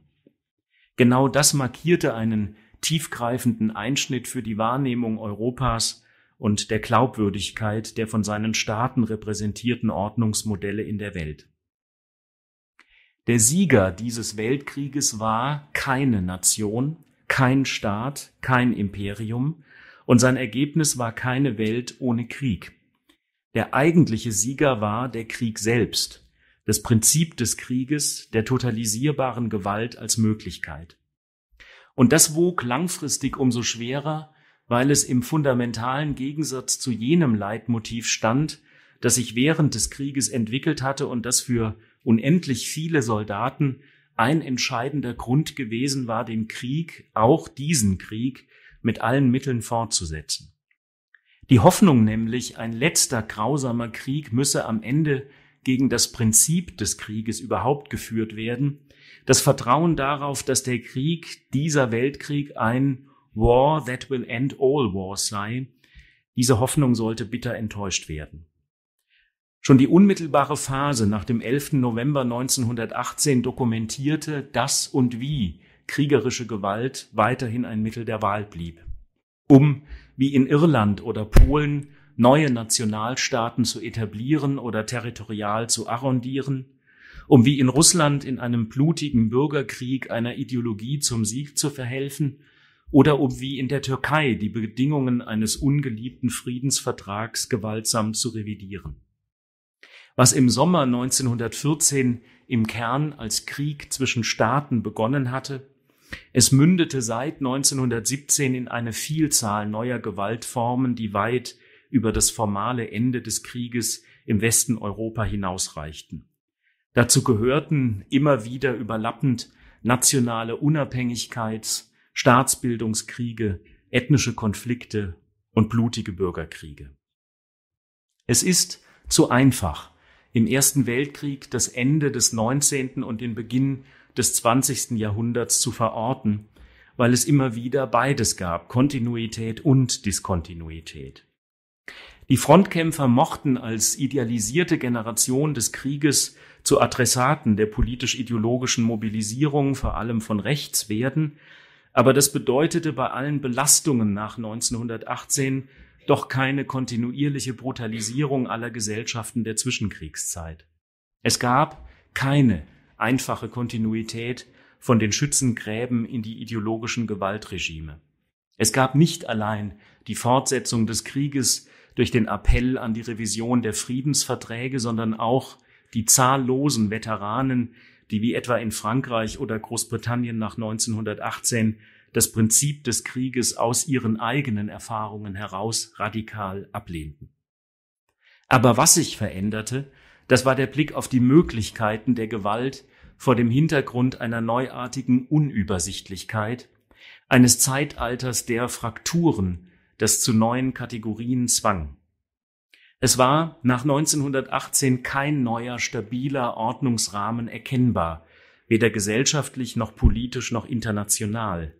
Genau das markierte einen tiefgreifenden Einschnitt für die Wahrnehmung Europas und der Glaubwürdigkeit der von seinen Staaten repräsentierten Ordnungsmodelle in der Welt. Der Sieger dieses Weltkrieges war keine Nation, kein Staat, kein Imperium, und sein Ergebnis war keine Welt ohne Krieg. Der eigentliche Sieger war der Krieg selbst, das Prinzip des Krieges, der totalisierbaren Gewalt als Möglichkeit. Und das wog langfristig umso schwerer, weil es im fundamentalen Gegensatz zu jenem Leitmotiv stand, das sich während des Krieges entwickelt hatte und das für unendlich viele Soldaten ein entscheidender Grund gewesen war, den Krieg, auch diesen Krieg, mit allen Mitteln fortzusetzen. Die Hoffnung nämlich, ein letzter grausamer Krieg müsse am Ende gegen das Prinzip des Krieges überhaupt geführt werden, das Vertrauen darauf, dass der Krieg, dieser Weltkrieg ein War that will end all wars sei, diese Hoffnung sollte bitter enttäuscht werden. Schon die unmittelbare Phase nach dem 11. November 1918 dokumentierte, dass und wie kriegerische Gewalt weiterhin ein Mittel der Wahl blieb, um, wie in Irland oder Polen, neue Nationalstaaten zu etablieren oder territorial zu arrondieren, um wie in Russland in einem blutigen Bürgerkrieg einer Ideologie zum Sieg zu verhelfen, oder um wie in der Türkei die Bedingungen eines ungeliebten Friedensvertrags gewaltsam zu revidieren. Was im Sommer 1914 im Kern als Krieg zwischen Staaten begonnen hatte, es mündete seit 1917 in eine Vielzahl neuer Gewaltformen, die weit über das formale Ende des Krieges im Westen Europa hinausreichten. Dazu gehörten immer wieder überlappend nationale Unabhängigkeits-, Staatsbildungskriege, ethnische Konflikte und blutige Bürgerkriege. Es ist zu einfach, im Ersten Weltkrieg das Ende des 19. und den Beginn des 20. Jahrhunderts zu verorten, weil es immer wieder beides gab, Kontinuität und Diskontinuität. Die Frontkämpfer mochten als idealisierte Generation des Krieges zu Adressaten der politisch-ideologischen Mobilisierung, vor allem von rechts, werden. Aber das bedeutete bei allen Belastungen nach 1918 doch keine kontinuierliche Brutalisierung aller Gesellschaften der Zwischenkriegszeit. Es gab keine einfache Kontinuität von den Schützengräben in die ideologischen Gewaltregime. Es gab nicht allein die Fortsetzung des Krieges durch den Appell an die Revision der Friedensverträge, sondern auch die zahllosen Veteranen, die wie etwa in Frankreich oder Großbritannien nach 1918 das Prinzip des Krieges aus ihren eigenen Erfahrungen heraus radikal ablehnten. Aber was sich veränderte, das war der Blick auf die Möglichkeiten der Gewalt vor dem Hintergrund einer neuartigen Unübersichtlichkeit, eines Zeitalters der Frakturen, das zu neuen Kategorien zwang. Es war nach 1918 kein neuer, stabiler Ordnungsrahmen erkennbar, weder gesellschaftlich noch politisch noch international.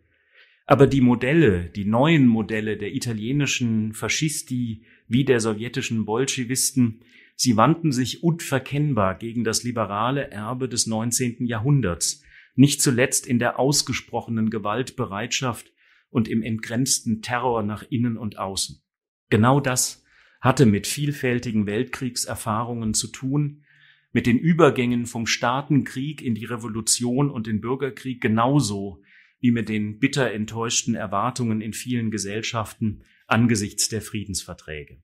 Aber die Modelle, die neuen Modelle der italienischen Faschisti wie der sowjetischen Bolschewisten, sie wandten sich unverkennbar gegen das liberale Erbe des 19. Jahrhunderts, nicht zuletzt in der ausgesprochenen Gewaltbereitschaft und im entgrenzten Terror nach innen und außen. Genau das hatte mit vielfältigen Weltkriegserfahrungen zu tun, mit den Übergängen vom Staatenkrieg in die Revolution und den Bürgerkrieg genauso wie mit den bitter enttäuschten Erwartungen in vielen Gesellschaften angesichts der Friedensverträge.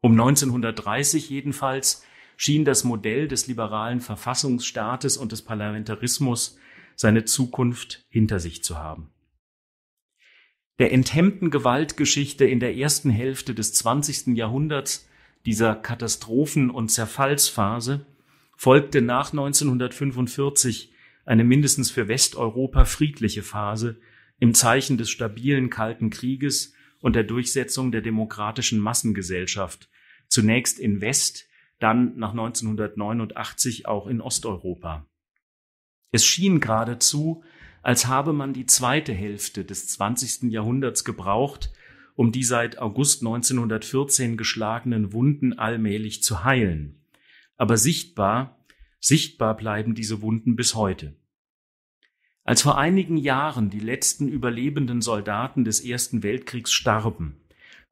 Um 1930 jedenfalls schien das Modell des liberalen Verfassungsstaates und des Parlamentarismus seine Zukunft hinter sich zu haben der enthemmten Gewaltgeschichte in der ersten Hälfte des 20. Jahrhunderts, dieser Katastrophen- und Zerfallsphase, folgte nach 1945 eine mindestens für Westeuropa friedliche Phase im Zeichen des stabilen Kalten Krieges und der Durchsetzung der demokratischen Massengesellschaft, zunächst in West, dann nach 1989 auch in Osteuropa. Es schien geradezu, als habe man die zweite Hälfte des 20. Jahrhunderts gebraucht, um die seit August 1914 geschlagenen Wunden allmählich zu heilen. Aber sichtbar, sichtbar bleiben diese Wunden bis heute. Als vor einigen Jahren die letzten überlebenden Soldaten des Ersten Weltkriegs starben,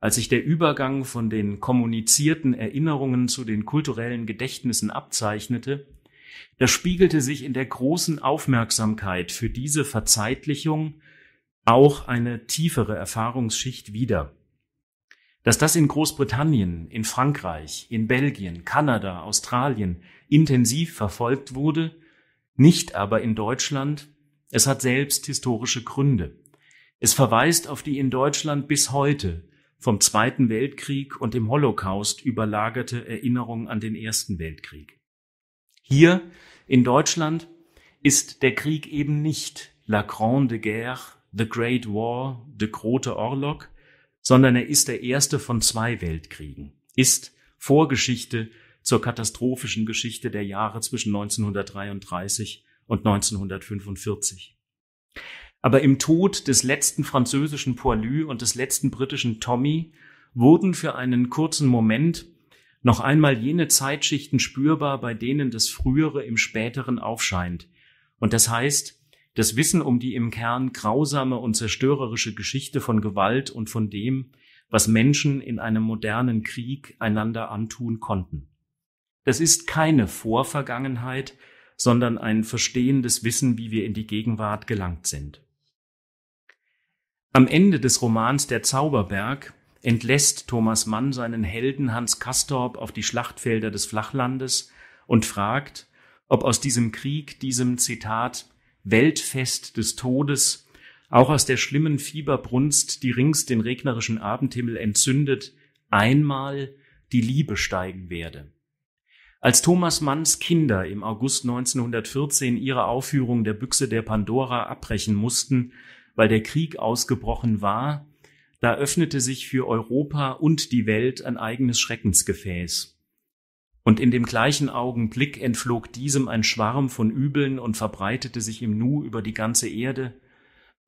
als sich der Übergang von den kommunizierten Erinnerungen zu den kulturellen Gedächtnissen abzeichnete, das spiegelte sich in der großen Aufmerksamkeit für diese Verzeitlichung auch eine tiefere Erfahrungsschicht wider. Dass das in Großbritannien, in Frankreich, in Belgien, Kanada, Australien intensiv verfolgt wurde, nicht aber in Deutschland, es hat selbst historische Gründe. Es verweist auf die in Deutschland bis heute vom Zweiten Weltkrieg und dem Holocaust überlagerte Erinnerung an den Ersten Weltkrieg. Hier in Deutschland ist der Krieg eben nicht la grande guerre, the great war, the große Orlog, sondern er ist der erste von zwei Weltkriegen, ist Vorgeschichte zur katastrophischen Geschichte der Jahre zwischen 1933 und 1945. Aber im Tod des letzten französischen Poilu und des letzten britischen Tommy wurden für einen kurzen Moment noch einmal jene Zeitschichten spürbar, bei denen das Frühere im Späteren aufscheint. Und das heißt, das Wissen um die im Kern grausame und zerstörerische Geschichte von Gewalt und von dem, was Menschen in einem modernen Krieg einander antun konnten. Das ist keine Vorvergangenheit, sondern ein verstehendes Wissen, wie wir in die Gegenwart gelangt sind. Am Ende des Romans Der Zauberberg entlässt Thomas Mann seinen Helden Hans Castorp auf die Schlachtfelder des Flachlandes und fragt, ob aus diesem Krieg, diesem Zitat Weltfest des Todes, auch aus der schlimmen Fieberbrunst, die rings den regnerischen Abendhimmel entzündet, einmal die Liebe steigen werde. Als Thomas Manns Kinder im August 1914 ihre Aufführung der Büchse der Pandora abbrechen mussten, weil der Krieg ausgebrochen war, da öffnete sich für Europa und die Welt ein eigenes Schreckensgefäß. Und in dem gleichen Augenblick entflog diesem ein Schwarm von Übeln und verbreitete sich im Nu über die ganze Erde,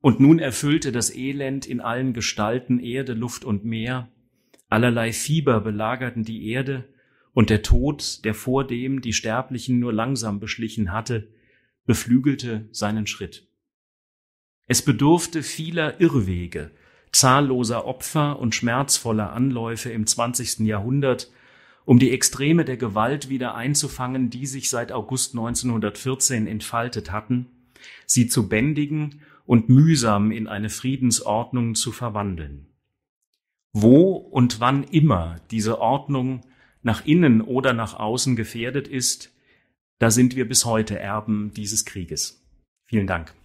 und nun erfüllte das Elend in allen Gestalten Erde, Luft und Meer, allerlei Fieber belagerten die Erde, und der Tod, der vordem die Sterblichen nur langsam beschlichen hatte, beflügelte seinen Schritt. Es bedurfte vieler Irrwege, zahlloser Opfer und schmerzvoller Anläufe im 20. Jahrhundert, um die Extreme der Gewalt wieder einzufangen, die sich seit August 1914 entfaltet hatten, sie zu bändigen und mühsam in eine Friedensordnung zu verwandeln. Wo und wann immer diese Ordnung nach innen oder nach außen gefährdet ist, da sind wir bis heute Erben dieses Krieges. Vielen Dank.